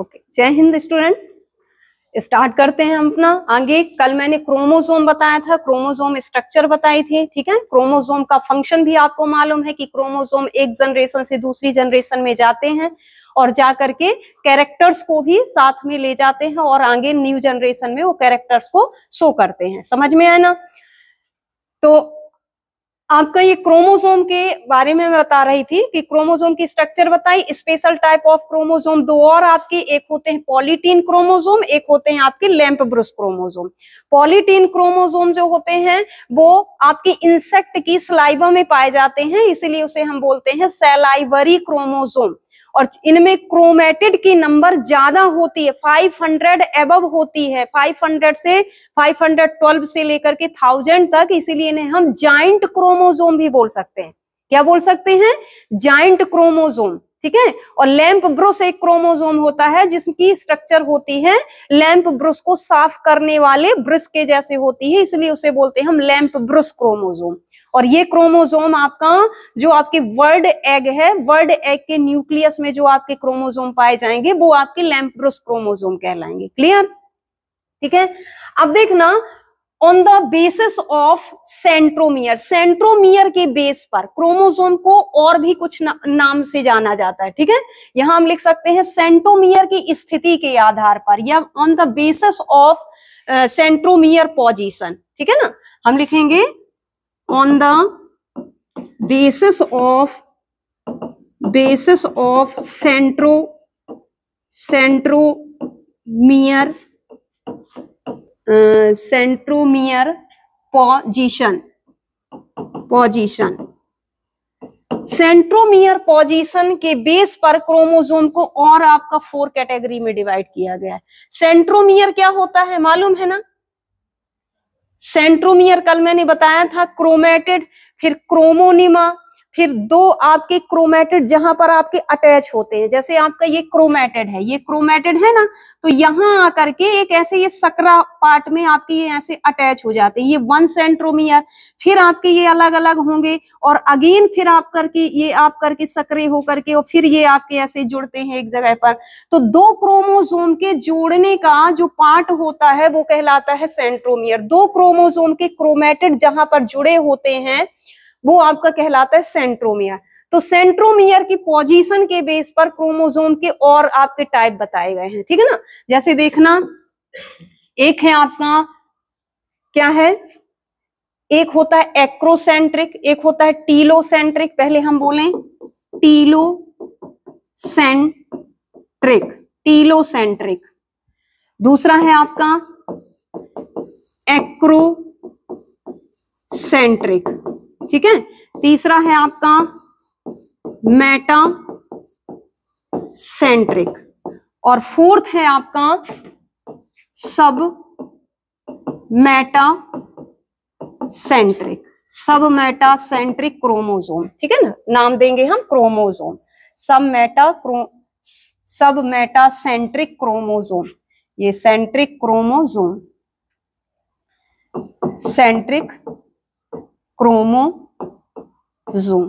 Okay जय Hind student start करते हैं हम अपना आगे कल मैंने क्रोमोसोम बताया था क्रोमोसोम स्ट्रक्चर बताई थी ठीक है क्रोमोसोम का फंक्शन भी आपको मालूम है कि क्रोमोसोम एक जनरेशन से दूसरी जनरेशन में जाते हैं और जा करके कैरेक्टर्स को भी साथ में ले जाते हैं और आगे न्यू जनरेशन में वो कैरेक्टर्स को शो करते हैं समझ में आया ना तो आपका ये क्रोमोसोम के बारे में मैं बता रही थी कि क्रोमोसोम की स्ट्रक्चर बताई स्पेशल टाइप ऑफ क्रोमोसोम दो और आपके एक होते हैं पॉलीटीन क्रोमोसोम एक होते हैं आपके lampbrush chromosome polytene chromosome जो होते हैं वो आपके इंसेक्ट की सलाइवा में पाए जाते हैं इसीलिए उसे हम बोलते हैं सेलाइवरी क्रोमोजोम और इनमें क्रोमेटेड की नंबर ज्यादा होती है 500 एबव होती है 500 से 512 से लेकर के थाउजेंड तक इसीलिए इन्हें हम जाइंट क्रोमोजोम भी बोल सकते हैं क्या बोल सकते हैं जाइंट क्रोमोजोम ठीक है और लैम्प ब्रुस एक क्रोमोजोम होता है जिसकी स्ट्रक्चर होती है लैम्प ब्रुस को साफ करने वाले ब्रश के जैसे होती है इसलिए उसे बोलते हैं हम लैंप ब्रुस क्रोमोजोम और ये क्रोमोजोम आपका जो आपके वर्ड एग है वर्ड एग के न्यूक्लियस में जो आपके क्रोमोजोम पाए जाएंगे वो आपके लैम्प्रोस क्रोमोजोम कहलाएंगे क्लियर ठीक है अब देखना on the basis of centromere centromere के बेस पर क्रोमोजोम को और भी कुछ ना, नाम से जाना जाता है ठीक है यहां हम लिख सकते हैं सेंट्रोमियर की स्थिति के आधार पर या on the basis of centromere position ठीक है ना हम लिखेंगे on the basis of basis of centro centromere uh, centromere position position centromere position के बेस पर क्रोमोसोम को और आपका फोर कैटेगरी में डिवाइड किया गया है सेंट्रोमियर क्या होता है मालूम है ना सेंट्रोमियर कल मैंने बताया था क्रोमेटेड फिर क्रोमोनिमा फिर दो आपके क्रोमेटेड जहां पर आपके अटैच होते हैं जैसे आपका ये क्रोमेटेड है ये क्रोमेटेड है ना तो यहाँ आकर के एक ऐसे ये सकरा पार्ट में आपके ये ऐसे अटैच हो जाते हैं ये वन सेंट्रोमियर फिर आपके ये अलग अलग होंगे और अगेन फिर आप करके ये आप करके सकरे हो करके और फिर ये आपके ऐसे जुड़ते हैं एक जगह पर तो दो क्रोमोजोम के जोड़ने का जो पार्ट होता है वो कहलाता है सेंट्रोमियर दो क्रोमोजोम के क्रोमेटेड जहां पर जुड़े होते हैं वो आपका कहलाता है सेंट्रोमियर तो सेंट्रोमियर की पोजीशन के बेस पर क्रोमोजोम के और आपके टाइप बताए गए हैं ठीक है ना जैसे देखना एक है आपका क्या है एक होता है एक्रोसेंट्रिक एक होता है टीलोसेंट्रिक पहले हम बोले टीलो सेंट्रिक टीलोसेंट्रिक दूसरा है आपका एक्रोसेंट्रिक ठीक है तीसरा है आपका मेटा सेंट्रिक और फोर्थ है आपका submetacentric submetacentric chromosome ठीक है ना नाम देंगे हम क्रोमोजोम सब मेटा chro submetacentric chromosome ये सेंट्रिक क्रोमोजोम सेंट्रिक क्रोमोजोम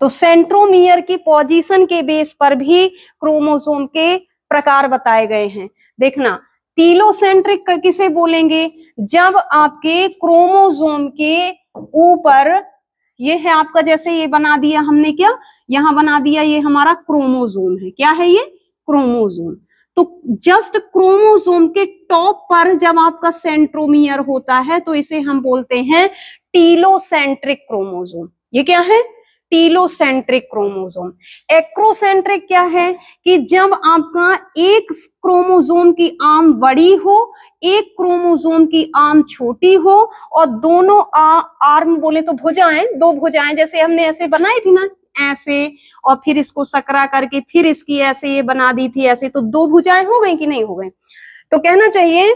तो सेंट्रोमियर की पोजीशन के बेस पर भी क्रोमोजोम के प्रकार बताए गए हैं देखना टीलोसेंट्रिक किसे बोलेंगे जब आपके क्रोमोजोम के ऊपर ये है आपका जैसे ये बना दिया हमने क्या यहां बना दिया ये हमारा क्रोमोजोम है क्या है ये क्रोमोजोम तो जस्ट क्रोमोजोम के टॉप पर जब आपका सेंट्रोमियर होता है तो इसे हम बोलते हैं टीलोसेंट्रिक क्रोमोजोम ये क्या है टीलोसेंट्रिक क्रोमोजोम एक्रोसेंट्रिक क्या है कि जब आपका एक क्रोमोजोम की आम बड़ी हो एक क्रोमोजोम की आम छोटी हो और दोनों आ, आर्म बोले तो भुजाएं दो भुजाएं जैसे हमने ऐसे बनाई थी ना ऐसे और फिर इसको सकरा करके फिर इसकी ऐसे ये बना दी थी ऐसे तो दो भुजाएं हो गई कि नहीं हो गई तो कहना चाहिए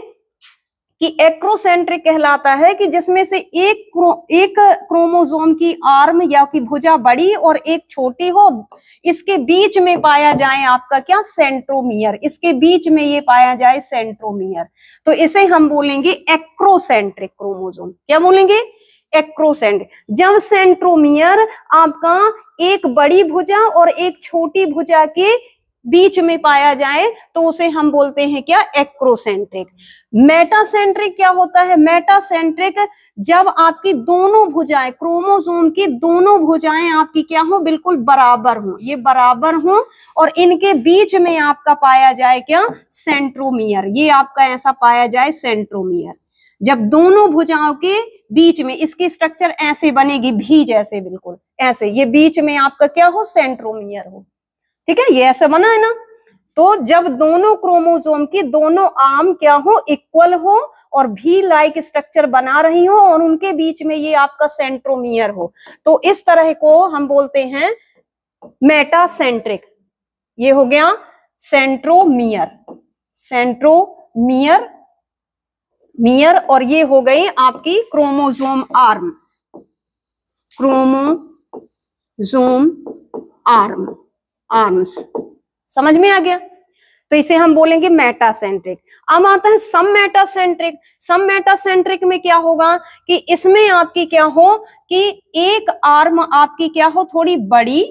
कि एक्रोसेंट्रिक कहलाता है कि जिसमें से एक क्रो, एक क्रोमोसोम की आर्म या की भुजा बड़ी और एक छोटी हो इसके बीच में पाया जाए आपका क्या सेंट्रोमियर इसके बीच में ये पाया जाए सेंट्रोमियर तो इसे हम बोलेंगे एक्रोसेंट्रिक क्रोमोजोम क्या बोलेंगे एक्रोसेंट जब सेंट्रोमियर आपका एक बड़ी भुजा और एक छोटी भुजा के बीच में पाया जाए तो उसे हम बोलते हैं क्या एक्रोसेंट्रिक मेटासेंट्रिक क्या होता है मेटासेंट्रिक जब आपकी दोनों भुजाएं क्रोमोसोम की दोनों भुजाएं आपकी क्या हो बिल्कुल बराबर हो ये बराबर हो और इनके बीच में आपका पाया जाए क्या सेंट्रोमियर ये आपका ऐसा पाया जाए सेंट्रोमियर जब दोनों भुजाओं के बीच में इसकी स्ट्रक्चर ऐसे बनेगी भी जैसे बिल्कुल ऐसे ये बीच में आपका क्या हो सेंट्रोमियर हो ठीक है ये ऐसा बना है ना तो जब दोनों क्रोमोसोम के दोनों आर्म क्या हो इक्वल हो और भी लाइक स्ट्रक्चर बना रही हो और उनके बीच में ये आपका सेंट्रोमियर हो तो इस तरह को हम बोलते हैं मेटासेंट्रिक ये हो गया सेंट्रोमियर सेंट्रोमियर मियर और ये हो गई आपकी chromosome arm chromosome arm arms समझ में आ गया तो इसे हम बोलेंगे मेटासेंट्रिक अब आता है सम मेटासेंट्रिक सम मेटासेंट्रिक में क्या होगा कि इसमें आपकी क्या हो कि एक आर्म आपकी क्या हो थोड़ी बड़ी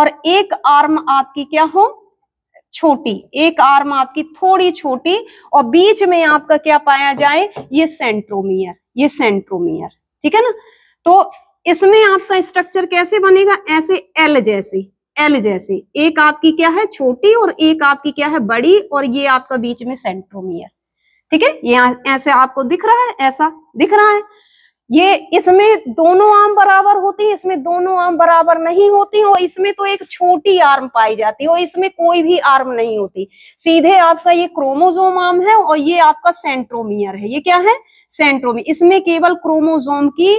और एक आर्म आपकी क्या हो छोटी एक आर्म आपकी थोड़ी छोटी और बीच में आपका क्या पाया जाए ये सेंट्रोमियर ये सेंट्रोमियर ठीक है ना तो इसमें आपका स्ट्रक्चर कैसे बनेगा ऐसे एल जैसी एल जैसे एक आपकी क्या है छोटी और एक आपकी क्या है बड़ी और ये आपका बीच में सेंट्रोमियर ठीक है ये ऐसे आपको दिख रहा है ऐसा दिख रहा है ये इसमें दोनों आम बराबर होती है इसमें दोनों आम बराबर नहीं होती और इसमें तो एक छोटी आर्म पाई जाती है और इसमें कोई भी आर्म नहीं होती सीधे आपका ये क्रोमोजोम आम है और ये आपका सेंट्रोमियर है ये क्या है सेंट्रोमियर इसमें केवल क्रोमोजोम की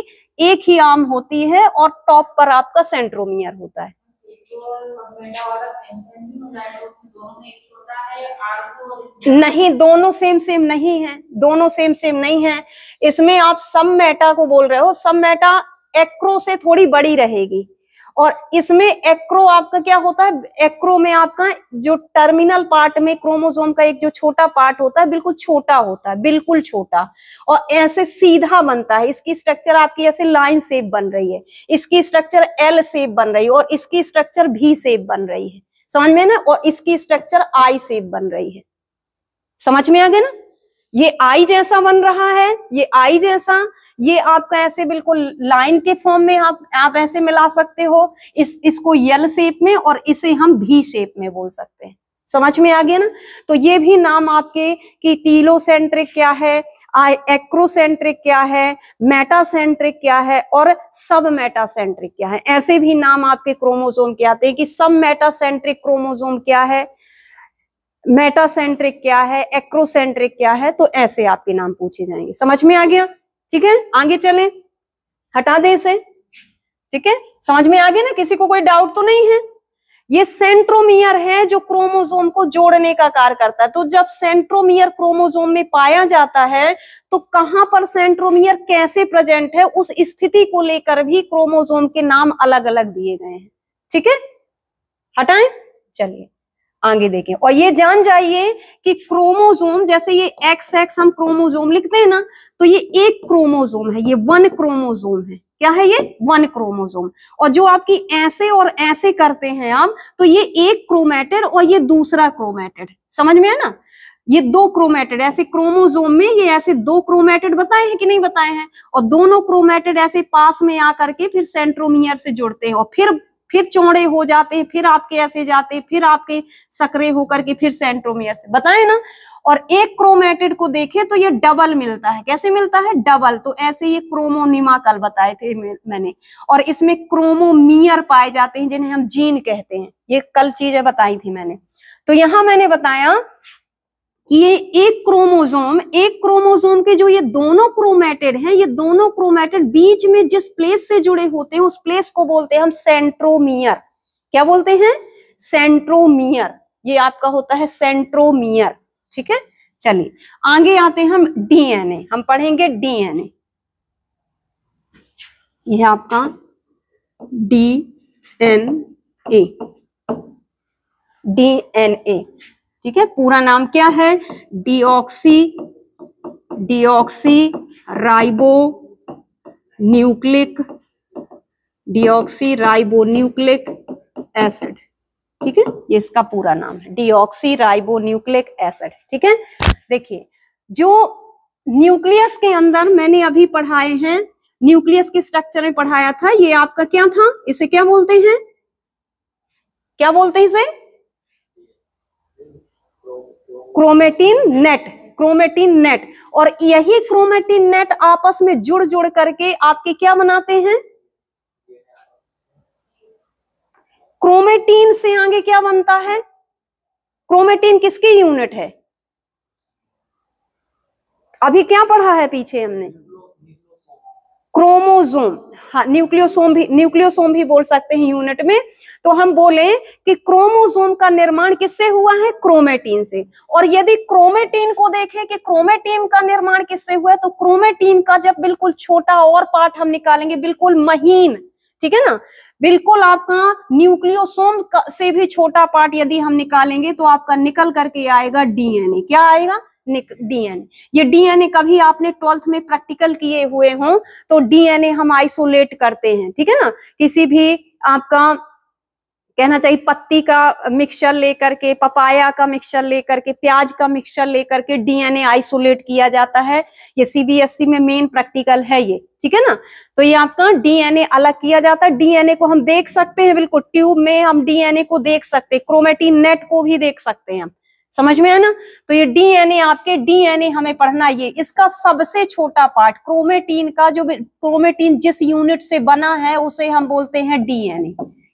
एक ही आम होती है और टॉप पर आपका सेंट्रोमियर होता है नहीं दोनों सेम सेम नहीं है दोनों सेम सेम नहीं है इसमें आप सब मेटा को बोल रहे हो सब मेटा एक्रो से थोड़ी बड़ी रहेगी और इसमें एक्रो आपका क्या होता है एक्रो में आपका जो टर्मिनल पार्ट में क्रोमोसोम का एक जो छोटा पार्ट होता है बिल्कुल छोटा होता है बिल्कुल छोटा और ऐसे सीधा बनता है इसकी स्ट्रक्चर आपकी ऐसे लाइन सेप बन रही है इसकी स्ट्रक्चर एल सेप बन रही है और इसकी स्ट्रक्चर भी सेप बन रही है समझ में ना और इसकी स्ट्रक्चर आई सेप बन रही है समझ में आ गया ना ये आई जैसा बन रहा है ये आई जैसा ये आपका ऐसे बिल्कुल लाइन के फॉर्म में आप आप ऐसे मिला सकते हो इस इसको यल शेप में और इसे हम भी शेप में बोल सकते हैं समझ में आ गया ना तो ये भी नाम आपके कि टीलोसेंट्रिक क्या है एक्रोसेंट्रिक क्या है मेटासेंट्रिक क्या है और सब मेटासेंट्रिक क्या है ऐसे भी नाम आपके क्रोमोजोम के आते हैं कि सब मेटासेंट्रिक क्रोमोजोम क्या है मेटासेंट्रिक क्या है एक्रोसेंट्रिक क्या है तो ऐसे आपके नाम पूछे जाएंगे समझ में आ गया ठीक है आगे चलें हटा दें इसे ठीक है समझ में आ गया ना किसी को कोई डाउट तो नहीं है ये सेंट्रोमियर है जो क्रोमोसोम को जोड़ने का कार्य करता है तो जब सेंट्रोमियर क्रोमोसोम में पाया जाता है तो कहां पर सेंट्रोमियर कैसे प्रेजेंट है उस स्थिति को लेकर भी क्रोमोसोम के नाम अलग अलग दिए गए हैं ठीक है हटाएं चलिए आगे देखें और ये जान जाइए कि क्रोमोजोम जैसे ये एक्स एक्स हम क्रोमोजोम लिखते हैं ना तो ये एक क्रोमोजोम है ये वन क्रोमोजोम है क्या है ये वन क्रोमोजोम और जो आपकी ऐसे और ऐसे करते हैं आप तो ये एक क्रोमेटेड और ये दूसरा क्रोमेटेड समझ में है ना ये दो क्रोमेटेड ऐसे क्रोमोजोम में ये ऐसे दो क्रोमेटेड बताए हैं कि नहीं बताए हैं और दोनों क्रोमेटेड ऐसे पास में आकर के फिर सेंट्रोमियर से जुड़ते हैं और फिर फिर चौड़े हो जाते हैं फिर आपके ऐसे जाते हैं फिर आपके सकरे होकर के फिर सेंट्रोमियर से बताए ना और एक क्रोमेटेड को देखें तो ये डबल मिलता है कैसे मिलता है डबल तो ऐसे ये क्रोमोनिमा कल बताए थे मैंने और इसमें क्रोमोमियर पाए जाते हैं जिन्हें हम जीन कहते हैं ये कल चीजें बताई थी मैंने तो यहां मैंने बताया कि ये एक क्रोमोसोम एक क्रोमोसोम के जो ये दोनों क्रोमेटेड हैं ये दोनों क्रोमेटेड बीच में जिस प्लेस से जुड़े होते हैं उस प्लेस को बोलते हैं हम सेंट्रोमियर क्या बोलते हैं सेंट्रोमियर ये आपका होता है सेंट्रोमियर ठीक है चलिए आगे आते हैं हम डीएनए हम पढ़ेंगे डीएनए यह आपका डी एन ए डीएनए ठीक है पूरा नाम क्या है deoxy deoxyribonucleic ribo nucleic acid ठीक है ये इसका पूरा नाम है डीऑक्सी राइबो न्यूक्लिक एसिड ठीक है देखिए जो न्यूक्लियस के अंदर मैंने अभी पढ़ाए हैं न्यूक्लियस के स्ट्रक्चर में पढ़ाया था ये आपका क्या था इसे क्या बोलते हैं क्या बोलते हैं इसे क्रोमेटिन नेट क्रोमेटिन नेट और यही क्रोमेटिन नेट आपस में जुड़ जुड़ करके आपके क्या बनाते हैं क्रोमेटीन से आगे क्या बनता है क्रोमेटीन किसकी यूनिट है अभी क्या पढ़ा है पीछे हमने क्रोमोजोम हाँ न्यूक्लियोसोम भी न्यूक्लियोसोम भी बोल सकते हैं यूनिट में तो हम बोले कि क्रोमोजोम का निर्माण किससे हुआ है क्रोमेटीन से और यदि क्रोमेटीन को देखें कि क्रोमेटीन का निर्माण किससे हुआ है तो क्रोमेटीन का जब बिल्कुल छोटा और पार्ट हम निकालेंगे बिल्कुल महीन ठीक है ना बिल्कुल आपका न्यूक्लियोसोम से भी छोटा पार्ट यदि हम निकालेंगे तो आपका निकल करके आएगा डीएनए क्या आएगा डीएनए ये डीएनए कभी आपने ट्वेल्थ में प्रैक्टिकल किए हुए हों तो डीएनए हम आइसोलेट करते हैं ठीक है ना किसी भी आपका कहना चाहिए पत्ती का मिक्सचर लेकर के पपाया का मिक्सचर लेकर के प्याज का मिक्सचर लेकर के डीएनए आइसोलेट किया जाता है ये सीबीएसई में मेन प्रैक्टिकल है ये ठीक है ना तो ये आपका डीएनए अलग किया जाता है डीएनए को हम देख सकते हैं बिल्कुल ट्यूब में हम डीएनए को देख सकते हैं क्रोमेटीन नेट को भी देख सकते हैं हम समझ में है ना तो ये डीएनए आपके डीएनए हमें पढ़ना ये इसका सबसे छोटा पार्ट क्रोमेटीन का जो क्रोमेटीन जिस यूनिट से बना है उसे हम बोलते हैं डीएनए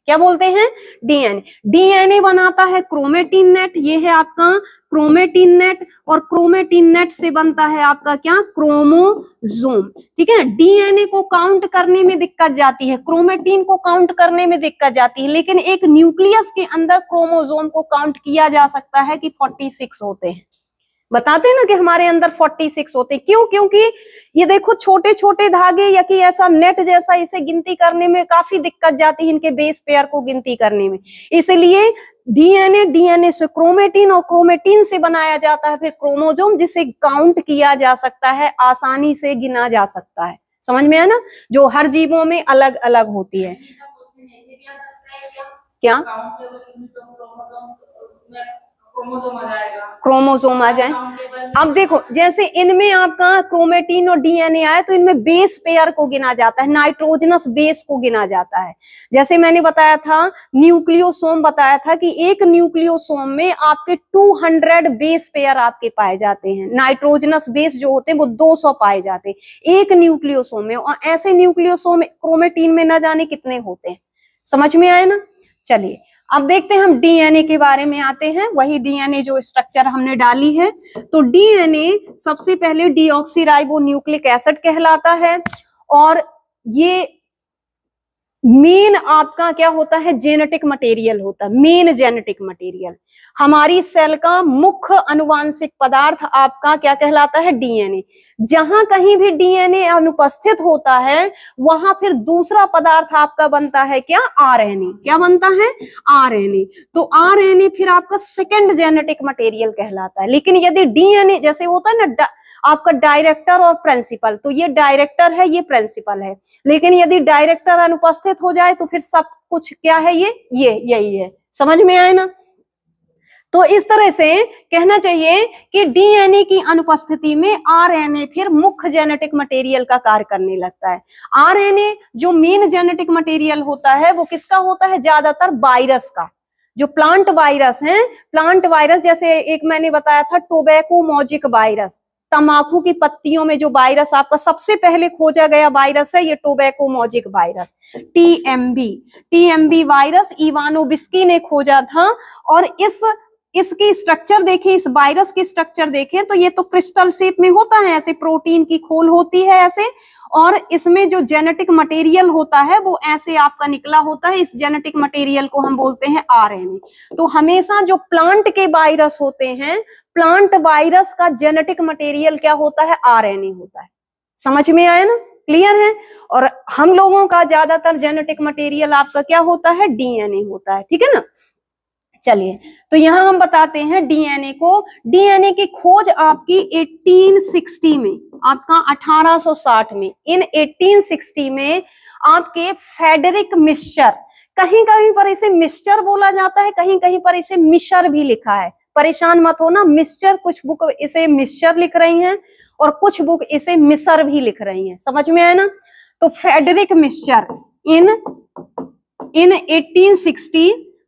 क्या बोलते हैं डीएनए डीएनए बनाता है क्रोमेटिन नेट ये है आपका क्रोमेटिन नेट और क्रोमेटिन नेट से बनता है आपका क्या क्रोमोजोम ठीक है डीएनए को काउंट करने में दिक्कत जाती है क्रोमेटिन को काउंट करने में दिक्कत जाती है लेकिन एक न्यूक्लियस के अंदर क्रोमोजोम को काउंट किया जा सकता है कि 46 होते हैं बताते हैं ना कि हमारे अंदर 46 होते हैं क्यों क्योंकि ये देखो छोटे छोटे धागे या कि ऐसा नेट जैसा इसे गिनती करने में काफी दिक्कत जाती है इनके बेस पेयर को गिनती करने में इसलिए डीएनए डीएनए से क्रोमेटिन और क्रोमेटिन से बनाया जाता है फिर क्रोमोजोम जिसे काउंट किया जा सकता है आसानी से गिना जा सकता है समझ में है ना जो हर जीवों में अलग अलग होती है क्या क्रोमोसोम आ जाए अब देखो जैसे इनमें आपका क्रोमेटीन और डीएनए आया तो इनमें बेस पेयर को गिना जाता है नाइट्रोजनस बेस को गिना जाता है जैसे मैंने बताया था न्यूक्लियोसोम बताया था कि एक न्यूक्लियोसोम में आपके 200 बेस पेयर आपके पाए जाते हैं नाइट्रोजनस बेस जो होते हैं वो 200 पाए जाते हैं एक न्यूक्लियोसोम में और ऐसे न्यूक्लियोसोम क्रोमेटीन में ना जाने कितने होते हैं समझ में आए ना चलिए अब देखते हैं हम डीएनए के बारे में आते हैं वही डीएनए जो स्ट्रक्चर हमने डाली है तो डीएनए सबसे पहले डीऑक्सीराइबो न्यूक्लिक एसिड कहलाता है और ये मेन आपका क्या होता है जेनेटिक मटेरियल होता है मेन जेनेटिक मटेरियल हमारी सेल का मुख्य अनुवांशिक पदार्थ आपका क्या कहलाता है डीएनए जहां कहीं भी डीएनए अनुपस्थित होता है वहां फिर दूसरा पदार्थ आपका बनता है क्या आरएनए क्या बनता है आरएनए तो आरएनए फिर आपका सेकेंड जेनेटिक मटेरियल कहलाता है लेकिन यदि डीएनए जैसे होता है ना आपका डायरेक्टर और प्रिंसिपल तो ये डायरेक्टर है ये प्रिंसिपल है लेकिन यदि डायरेक्टर अनुपस्थित उपस्थित हो जाए तो फिर सब कुछ क्या है ये ये यही है समझ में आए ना तो इस तरह से कहना चाहिए कि डीएनए की अनुपस्थिति में आरएनए फिर मुख्य जेनेटिक मटेरियल का कार्य करने लगता है आरएनए जो मेन जेनेटिक मटेरियल होता है वो किसका होता है ज्यादातर वायरस का जो प्लांट वायरस हैं प्लांट वायरस जैसे एक मैंने बताया था टोबैको मोजिक वायरस तंबाकू की पत्तियों में जो वायरस आपका सबसे पहले खोजा गया वायरस है ये tobacco mosaic virus TMV TMV virus Ivanovsky ने खोजा था और इस इसकी स्ट्रक्चर देखें इस वायरस की स्ट्रक्चर देखें तो ये तो क्रिस्टल शेप में होता है ऐसे प्रोटीन की खोल होती है ऐसे और इसमें जो जेनेटिक मटेरियल होता है वो ऐसे आपका निकला होता है इस जेनेटिक मटेरियल को हम बोलते हैं आरएनए तो हमेशा जो प्लांट के वायरस होते हैं प्लांट वायरस का जेनेटिक मटेरियल क्या होता है आर होता है समझ में आया ना क्लियर है और हम लोगों का ज्यादातर जेनेटिक मटेरियल आपका क्या होता है डीएनए होता है ठीक है ना चलिए तो यहां हम बताते हैं डीएनए को डीएनए की खोज आपकी 1860 में आपका 1860 में इन 1860 में आपके फेडरिक मिश्चर कहीं कहीं पर इसे मिश्चर बोला जाता है कहीं कहीं पर इसे मिशर भी लिखा है परेशान मत होना मिश्चर कुछ बुक इसे मिश्चर लिख रही हैं और कुछ बुक इसे मिसर भी लिख रही हैं समझ में आया ना तो फेडरिक मिश्चर इन इन एटीन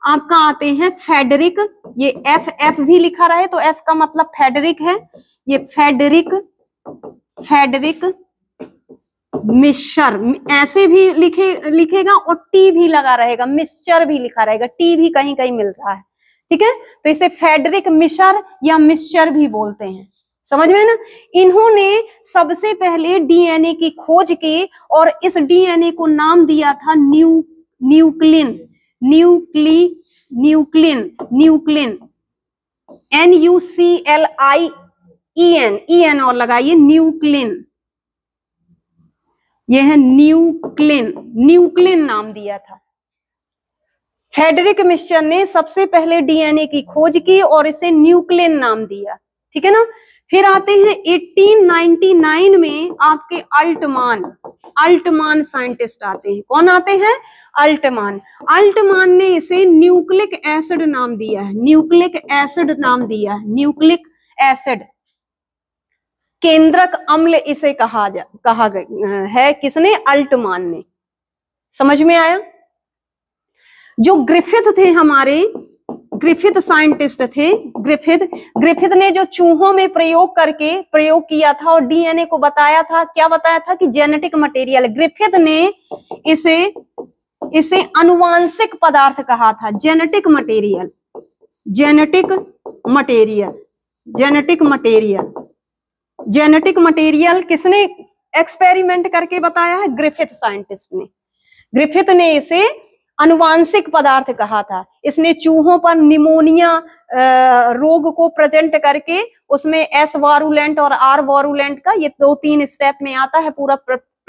आपका आते हैं फेडरिक ये एफ एफ भी लिखा रहा है तो एफ का मतलब फेडरिक है ये फेडरिक फेडरिक मिश्र ऐसे भी लिखे लिखेगा और टी भी लगा रहेगा मिश्चर भी लिखा रहेगा टी भी कहीं कहीं मिल रहा है ठीक है तो इसे फेडरिक मिश्र या मिश्चर भी बोलते हैं समझ में ना इन्होंने सबसे पहले डीएनए की खोज की और इस डीएनए को नाम दिया था न्यू न्यूक्लिन न्यूक्ली nuclein nuclein N U C L I E N E N और लगाइए न्यूक्लिन यह है न्यूक्लिन न्यूक्लिन नाम दिया था फेडरिक मिस्टर ने सबसे पहले डीएनए की खोज की और इसे न्यूक्लिन नाम दिया ठीक है ना फिर आते हैं 1899 में आपके अल्टमान अल्टमान साइंटिस्ट आते हैं कौन आते हैं अल्टमान अल्टमान ने इसे न्यूक्लिक एसिड नाम दिया है न्यूक्लिक एसिड नाम दिया है न्यूक्लिक एसिड केंद्रक अम्ल इसे कहा जा कहा है किसने अल्टमान ने समझ में आया जो ग्रिफिथ थे हमारे ग्रिफिथ साइंटिस्ट थे ग्रिफिथ ग्रिफिथ ने जो चूहों में प्रयोग करके प्रयोग किया था और डीएनए को बताया था क्या बताया था कि जेनेटिक मटेरियल ग्रिफिथ ने इसे इसे अनुवांशिक पदार्थ कहा था genetic material genetic material genetic material genetic material किसने एक्सपेरिमेंट करके बताया है ग्रिफिथ साइंटिस्ट ने ग्रिफिथ ने इसे अनुवांशिक पदार्थ कहा था इसने चूहों पर निमोनिया रोग को प्रेजेंट करके उसमें एस वारुलेंट और आर वारुलेंट का ये दो तीन स्टेप में आता है पूरा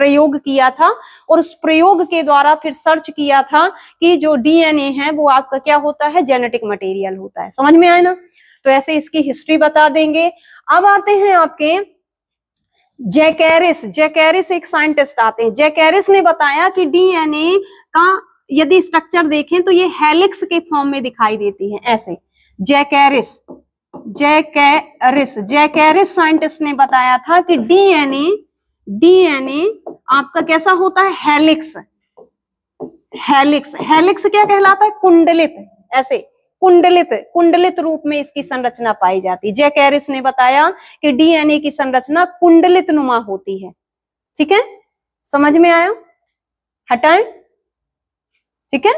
प्रयोग किया था और उस प्रयोग के द्वारा फिर सर्च किया था कि जो डीएनए है वो आपका क्या होता है जेनेटिक मटेरियल होता है समझ में आए ना तो ऐसे इसकी हिस्ट्री बता देंगे अब आते हैं आपके जैकेरिस जैकेरिस एक साइंटिस्ट आते हैं जैकेरिस ने बताया कि डीएनए का यदि स्ट्रक्चर देखें तो ये हेलिक्स के फॉर्म में दिखाई देती है ऐसे जैकेरिस जैकेरिस जैकेरिस साइंटिस्ट ने बताया था कि डीएनए डीएनए आपका कैसा होता है हेलिक्स हेलिक्स हेलिक्स क्या कहलाता है कुंडलित ऐसे कुंडलित कुंडलित रूप में इसकी संरचना पाई जाती है जैकैरिस ने बताया कि डीएनए की संरचना कुंडलित नुमा होती है ठीक है समझ में आया हटाएं ठीक है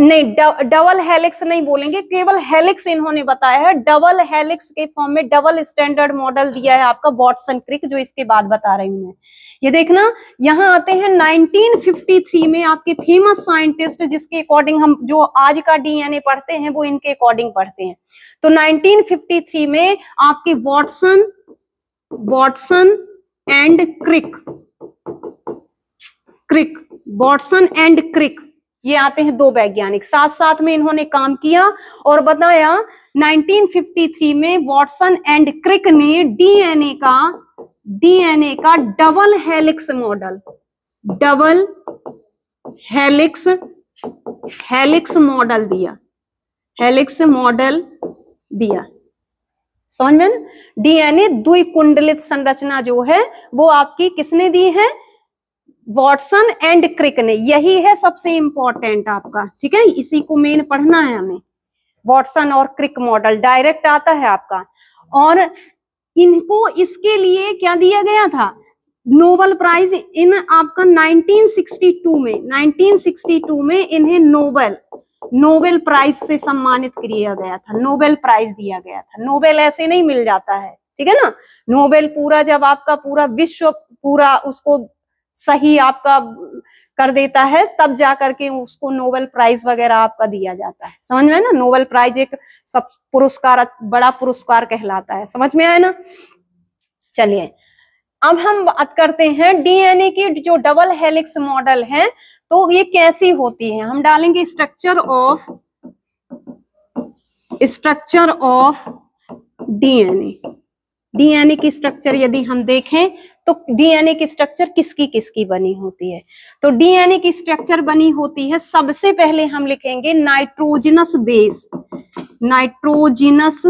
नहीं डबल हेलिक्स नहीं बोलेंगे केवल हेलिक्स इन्होंने बताया है डबल हेलिक्स के फॉर्म में डबल स्टैंडर्ड मॉडल दिया है आपका वॉटसन क्रिक जो इसके बाद बता रही हूं मैं ये देखना यहाँ आते हैं 1953 में आपके फेमस साइंटिस्ट जिसके अकॉर्डिंग हम जो आज का डीएनए पढ़ते हैं वो इनके अकॉर्डिंग पढ़ते हैं तो नाइनटीन में आपके Watson Watson and Crick Crick Watson and Crick ये आते हैं दो वैज्ञानिक साथ साथ में इन्होंने काम किया और बताया 1953 में वॉटसन एंड क्रिक ने डीएनए का डीएनए का double helix model double helix helix model दिया हेलिक्स मॉडल दिया समझ में डीएनए द्विकुंडलित संरचना जो है वो आपकी किसने दी है वॉटसन एंड क्रिक ने यही है सबसे इंपॉर्टेंट आपका ठीक है इसी को मेन पढ़ना है हमें वॉटसन और क्रिक मॉडल डायरेक्ट आता है आपका और इनको इसके लिए क्या दिया गया था नोबल प्राइज इन आपका 1962 में 1962 में इन्हें नोबल नोबेल प्राइज से सम्मानित किया गया था नोबेल प्राइज दिया गया था नोबेल ऐसे नहीं मिल जाता है ठीक है ना नोबेल पूरा जब आपका पूरा विश्व पूरा उसको सही आपका कर देता है तब जा करके उसको नोबेल प्राइज वगैरह आपका दिया जाता है समझ में ना नोबेल प्राइज एक सब पुरस्कार बड़ा पुरस्कार कहलाता है समझ में आया ना चलिए अब हम बात करते हैं डीएनए की जो डबल हेलिक्स मॉडल है तो ये कैसी होती है हम डालेंगे structure of structure of DNA DNA की स्ट्रक्चर यदि हम देखें तो डीएनए की स्ट्रक्चर किसकी किसकी बनी होती है तो डीएनए की स्ट्रक्चर बनी होती है सबसे पहले हम लिखेंगे nitrogenous base nitrogenous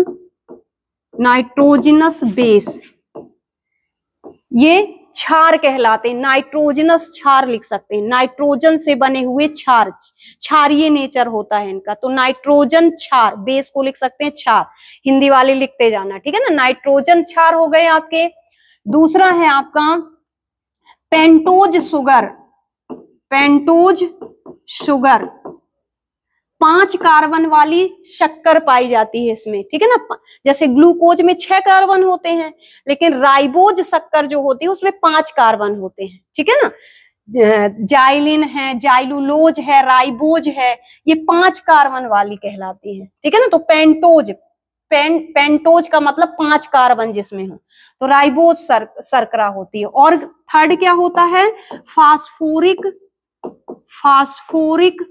nitrogenous base ये छार कहलाते हैं नाइट्रोजनस छार लिख सकते हैं नाइट्रोजन से बने हुए छार क्षारीय नेचर होता है इनका तो नाइट्रोजन छार बेस को लिख सकते हैं छार हिंदी वाले लिखते जाना ठीक है ना नाइट्रोजन छार हो गए आपके दूसरा है आपका पेंटोज शुगर पेंटोज शुगर पांच कार्बन वाली शक्कर पाई जाती है इसमें ठीक है ना जैसे ग्लूकोज में छह कार्बन होते हैं लेकिन राइबोज शक्कर जो होती है उसमें पांच कार्बन होते हैं ठीक है ना जाइलिन है जाइलुलोज है राइबोज है ये पांच कार्बन वाली कहलाती है ठीक है ना तो पेंटोज पेन पेंटोज का मतलब पांच कार्बन जिसमें हो तो राइबोज सर, सरकरा होती है और थर्ड क्या होता है phosphoric phosphoric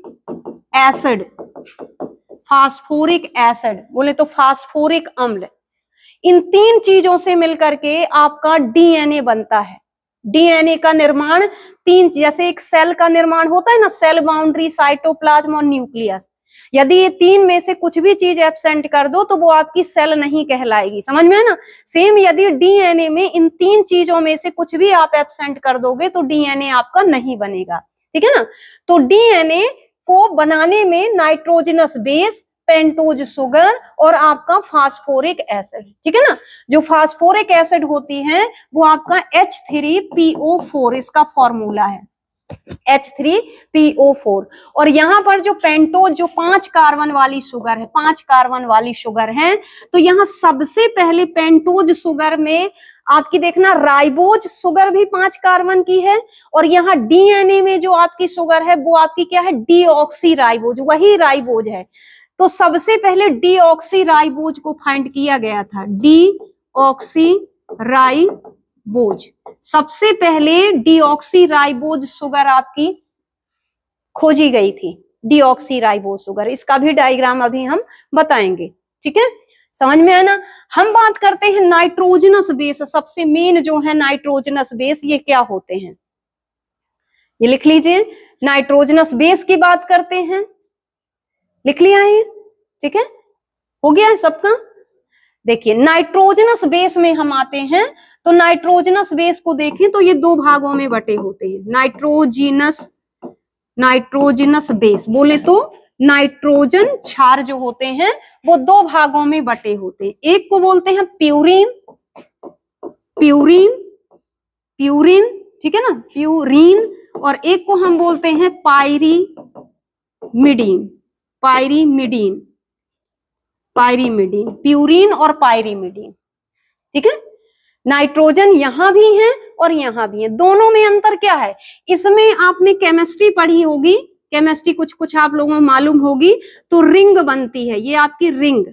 acid phosphoric acid बोले तो फास्फोरिक अम्ल इन तीन चीजों से मिलकर के आपका डीएनए बनता है डीएनए का निर्माण तीन जैसे एक सेल का निर्माण होता है ना सेल बाउंड्री साइटोप्लाज्म और न्यूक्लियस यदि ये तीन में से कुछ भी चीज एबसेंट कर दो तो वो आपकी सेल नहीं कहलाएगी समझ में है ना सेम यदि डीएनए में इन तीन चीजों में से कुछ भी आप एबसेंट कर दोगे तो डीएनए आपका नहीं बनेगा ठीक है ना तो डीएनए को बनाने में नाइट्रोजनस बेस पेंटोज सुगर और आपका फास्फोरिक एसिड ठीक है ना जो फास्फोरिक एसिड होती है वो आपका एच थ्री पीओ फोर इसका फॉर्मूला है एच थ्री पीओ फोर और यहां पर जो पेंटोज जो पांच कार्बन वाली शुगर है पांच कार्बन वाली शुगर है तो यहाँ सबसे पहले पेंटोज शुगर में आपकी देखना राइबोज सुगर भी पांच कार्बन की है और यहाँ डीएनए में जो आपकी सुगर है वो आपकी क्या है डीऑक्सी राइबोज वही राइबोज है तो सबसे पहले डीऑक्सी राइबोज को फाइंड किया गया था डी ऑक्सी बोझ सबसे पहले राइबोज सुगर आपकी खोजी गई थी राइबोज सुगर इसका भी डायग्राम अभी हम बताएंगे ठीक है समझ में आना ना हम बात करते हैं नाइट्रोजनस बेस सबसे मेन जो है नाइट्रोजनस बेस ये क्या होते हैं ये लिख लीजिए नाइट्रोजनस बेस की बात करते हैं लिख लिया है ठीक है हो गया है सबका देखिए नाइट्रोजनस बेस में हम आते हैं तो नाइट्रोजनस बेस को देखें तो ये दो भागों में बटे होते हैं नाइट्रोजिनस नाइट्रोजिनस बेस बोले तो नाइट्रोजन क्षार जो होते हैं वो दो भागों में बटे होते हैं एक को बोलते हैं प्यूरिन प्यूरिन प्यूरिन ठीक है ना प्यूरिन और एक को हम बोलते हैं पायरी मिडीन पायरी मिडीन पायरीमिडीन प्यूरिन और पायरीमिडीन ठीक है नाइट्रोजन यहां भी है और यहां भी है दोनों में अंतर क्या है इसमें आपने केमिस्ट्री पढ़ी होगी केमिस्ट्री कुछ कुछ आप लोगों को मालूम होगी तो रिंग बनती है ये आपकी रिंग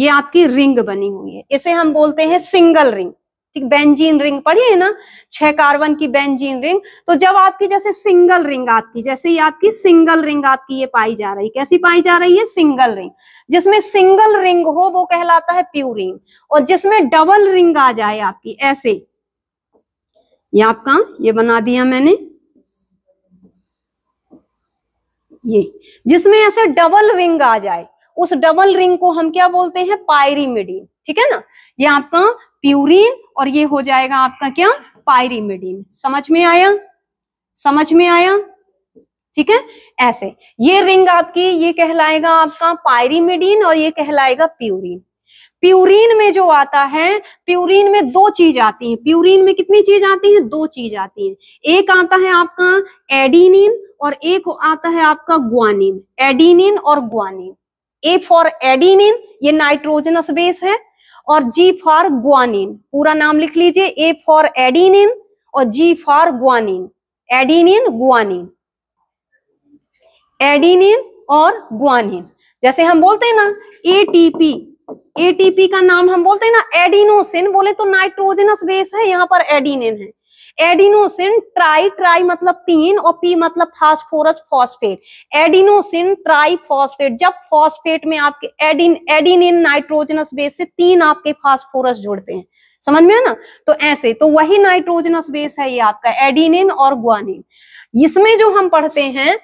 ये आपकी रिंग बनी हुई है इसे हम बोलते हैं सिंगल रिंग ठीक बेंजीन रिंग पढ़िए ना छह कार्बन की बेंजीन रिंग तो जब आपकी जैसे सिंगल रिंग आपकी जैसे ये आपकी सिंगल रिंग आपकी ये पाई जा रही कैसी पाई जा रही है सिंगल रिंग जिसमें सिंगल रिंग हो वो कहलाता है प्यू रिंग और जिसमें डबल रिंग आ जाए आपकी ऐसे ये आपका ये बना दिया मैंने ये जिसमें ऐसे डबल रिंग आ जाए उस डबल रिंग को हम क्या बोलते हैं पायरीमिडीन ठीक है ना ये आपका प्यूरिन और ये हो जाएगा आपका क्या पायरिमिडिन समझ में आया समझ में आया ठीक है ऐसे ये रिंग आपकी ये कहलाएगा आपका पायरिमिडिन और ये कहलाएगा प्यूरिन प्यूरिन में जो आता है प्यूरिन में दो चीज आती है प्यूरिन में कितनी चीज आती है दो चीज आती है एक आता है आपका एडिनिन और एक आता है आपका ग्वानिन एडिनिन और ग्वानिन ए फॉर एडिनिन ये नाइट्रोजनस बेस है और जी फॉर ग्वानिन पूरा नाम लिख लीजिए ए फॉर एडीनिन और G for guanine adenine guanine adenine और ग्वानिन जैसे हम बोलते हैं ना एटीपी एटीपी का नाम हम बोलते हैं ना एडिनोसिन बोले तो नाइट्रोजनस बेस है यहाँ पर एडिनिन है एडिनोसिन ट्राई ट्राई मतलब तीन और पी मतलब phosphorus phosphate adenosine triphosphate जब फॉस्फेट में आपके एडिन एडिनिन नाइट्रोजनस बेस से तीन आपके फास्फोरस जुड़ते हैं समझ में है ना तो ऐसे तो वही नाइट्रोजनस बेस है ये आपका एडिनिन और ग्वानिन इसमें जो हम पढ़ते हैं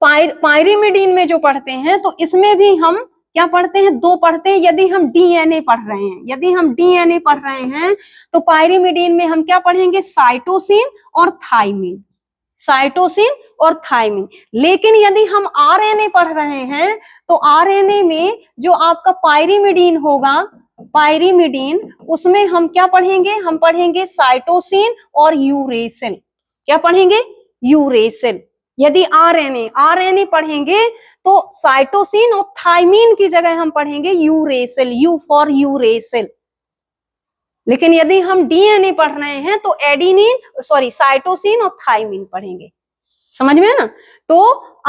पाइर, पाइरिमिडीन में जो पढ़ते हैं तो इसमें भी हम क्या पढ़ते हैं दो पढ़ते हैं यदि हम डीएनए पढ़ रहे हैं यदि हम डीएनए पढ़ रहे हैं तो पायरीमिडीन में हम क्या पढ़ेंगे साइटोसिन और थाइमिन साइटोसिन और थाइमिन लेकिन यदि हम आरएनए पढ़ रहे हैं तो आरएनए में जो आपका पायरीमिडीन होगा पायरीमिडीन उसमें हम क्या पढ़ेंगे हम पढ़ेंगे साइटोसिन और यूरेसिन क्या पढ़ेंगे यूरेसिन यदि आरएनए आरएनए पढ़ेंगे तो साइटोसिन और थाइमिन की जगह हम पढ़ेंगे यूरेसिल यू फॉर यूरेसिल लेकिन यदि हम डीएनए पढ़ रहे हैं तो एडिनिन सॉरी साइटोसिन और थाइमिन पढ़ेंगे समझ में ना तो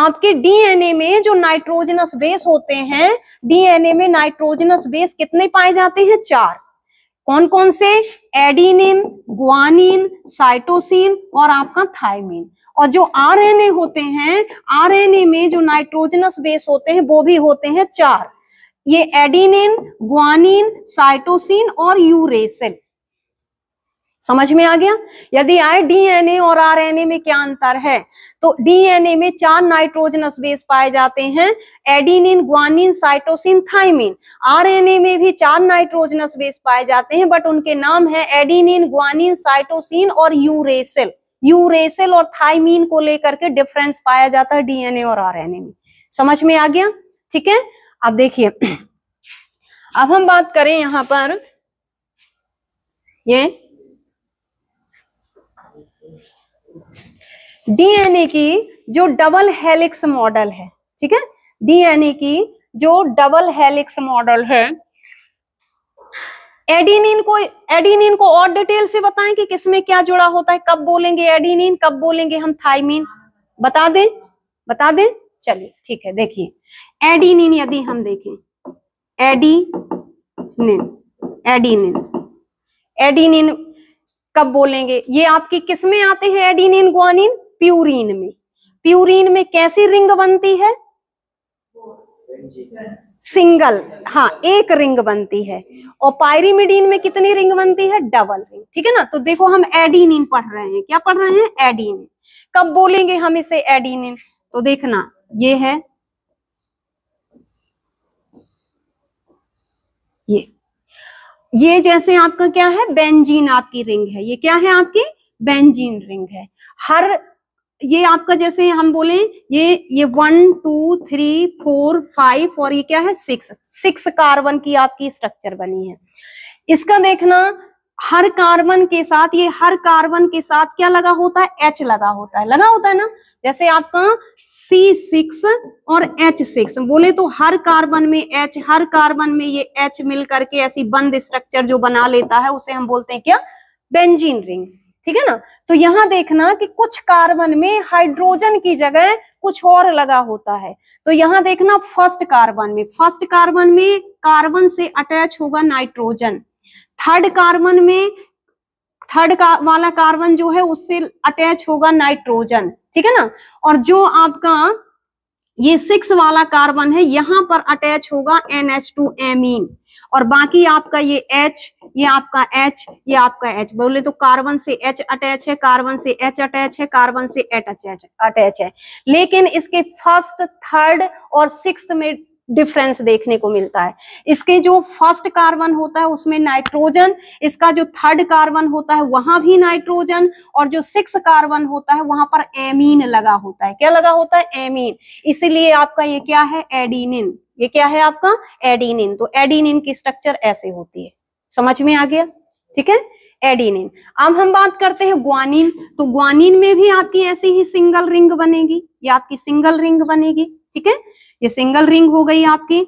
आपके डीएनए में जो नाइट्रोजनस बेस होते हैं डीएनए में नाइट्रोजनस बेस कितने पाए जाते हैं चार कौन कौन से एडिनिन ग्वानिन साइटोसिन और आपका थाइमिन और जो आरएनए होते हैं आरएनए में जो नाइट्रोजनस बेस होते हैं वो भी होते हैं चार ये एडिनिन ग्वानिन साइटोसिन और यूरेसिन समझ में आ गया यदि आए डीएनए और आरएनए में क्या अंतर है तो डीएनए में चार नाइट्रोजनस बेस पाए जाते हैं adenine guanine cytosine thymine RNA में भी चार नाइट्रोजनस बेस पाए जाते हैं बट उनके नाम है एडिनिन ग्वानिन साइटोसिन और यूरेसिल यूरेसिल और थाइमीन को लेकर के डिफरेंस पाया जाता है डीएनए और आरएनए में समझ में आ गया ठीक है अब देखिए अब हम बात करें यहां पर ये डीएनए की जो डबल हेलिक्स मॉडल है ठीक है डीएनए की जो डबल हेलिक्स मॉडल है एडीनिन को एडीनिन को और डिटेल से बताएं कि किसमें क्या जुड़ा होता है कब बोलेंगे एडीनिन कब बोलेंगे हम थाइमिन बता दें बता दें चलिए ठीक है देखिए एडीनिन यदि हम देखें एडीनिन एडीनिन एडीनिन कब बोलेंगे ये आपके किसमें आते हैं एडीनिन ग्वानिन प्यूरिन में प्यूरिन में कैसी रिंग बनती है सिंगल हाँ एक रिंग बनती है और पायरीमिडीन में कितनी रिंग बनती है डबल रिंग ठीक है ना तो देखो हम एडीनिन पढ़ रहे हैं क्या पढ़ रहे हैं एडीनिन कब बोलेंगे हम इसे एडीनिन तो देखना ये है ये ये जैसे आपका क्या है बेंजीन आपकी रिंग है ये क्या है आपकी बेंजीन रिंग है हर ये आपका जैसे हम बोले ये ये one two three four five और ये क्या है सिक्स सिक्स कार्बन की आपकी स्ट्रक्चर बनी है इसका देखना हर कार्बन के साथ ये हर कार्बन के साथ क्या लगा होता है एच लगा होता है लगा होता है ना जैसे आपका सी सिक्स और एच सिक्स बोले तो हर कार्बन में एच हर कार्बन में ये एच मिल करके ऐसी बंद स्ट्रक्चर जो बना लेता है उसे हम बोलते हैं क्या बेंजीन रिंग ठीक है ना तो यहाँ देखना कि कुछ कार्बन में हाइड्रोजन की जगह कुछ और लगा होता है तो यहाँ देखना फर्स्ट कार्बन में फर्स्ट कार्बन में कार्बन से अटैच होगा नाइट्रोजन थर्ड कार्बन में थर्ड का वाला कार्बन जो है उससे अटैच होगा नाइट्रोजन ठीक है ना और जो आपका ये सिक्स वाला कार्बन है यहां पर अटैच होगा एन एच टू एमीन और बाकी आपका ये एच ये आपका एच ये आपका एच बोले तो कार्बन से एच अटैच है कार्बन से एच अटैच है कार्बन से एट अटैच है लेकिन इसके फर्स्ट थर्ड और सिक्स में डिफरेंस देखने को मिलता है इसके जो फर्स्ट कार्बन होता है उसमें नाइट्रोजन इसका जो थर्ड कार्बन होता है वहां भी नाइट्रोजन और जो सिक्स कार्बन होता है वहां पर एमीन लगा होता है क्या लगा होता है एमीन इसीलिए आपका ये क्या है एडीनिन ये क्या है आपका एडीनिन तो एडीनिन की स्ट्रक्चर ऐसे होती है समझ में आ गया ठीक है एडीनिन अब हम बात करते हैं ग्वानिन तो ग्वानिन में भी आपकी ऐसी ही सिंगल रिंग बनेगी ये आपकी सिंगल रिंग बनेगी ठीक है ये सिंगल रिंग हो गई आपकी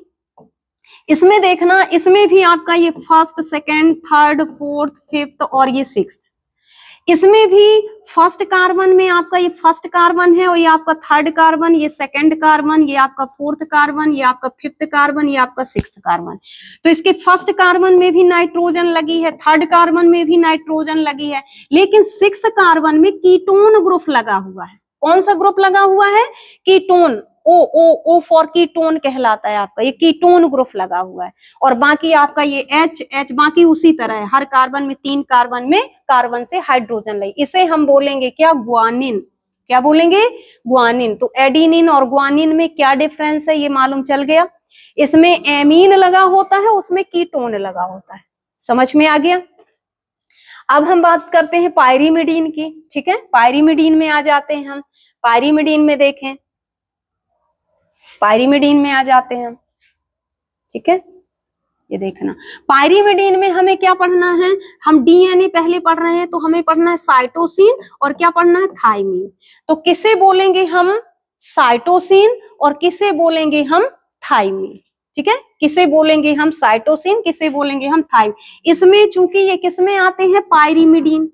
इसमें देखना इसमें भी आपका ये first second third fourth fifth और ये सिक्स इसमें भी फर्स्ट कार्बन में आपका ये फर्स्ट कार्बन है और ये आपका थर्ड कार्बन ये सेकंड कार्बन ये आपका फोर्थ कार्बन ये आपका फिफ्थ कार्बन ये आपका सिक्स कार्बन तो इसके फर्स्ट कार्बन में भी नाइट्रोजन लगी है थर्ड कार्बन में भी नाइट्रोजन लगी है लेकिन सिक्स कार्बन में कीटोन ग्रुप लगा हुआ है कौन सा ग्रुप लगा हुआ है ketone O O O for ketone कहलाता है आपका ये कीटोन ग्रुप लगा हुआ है और बाकी आपका ये एच एच बाकी उसी तरह है हर कार्बन में तीन कार्बन में कार्बन से हाइड्रोजन लगी इसे हम बोलेंगे क्या ग्वानिन क्या बोलेंगे ग्वानिन तो एडिनिन और ग्वानिन में क्या डिफरेंस है ये मालूम चल गया इसमें एमीन लगा होता है उसमें कीटोन लगा होता है समझ में आ गया अब हम बात करते हैं पायरीमिडीन की ठीक है पायरीमिडीन में आ जाते हैं हम पायरीमिडीन में देखें पायरीमिडीन में आ जाते हैं ठीक है ये देखना पायरीमिडीन में हमें क्या पढ़ना है हम डीएनए पहले पढ़ रहे हैं तो हमें पढ़ना है साइटोसिन और क्या पढ़ना है थाइमिन तो किसे बोलेंगे हम साइटोसिन और किसे बोलेंगे हम थाइमिन ठीक है किसे बोलेंगे हम साइटोसिन किसे बोलेंगे हम थाइम इसमें चूंकि ये किसमें आते हैं पायरीमिडीन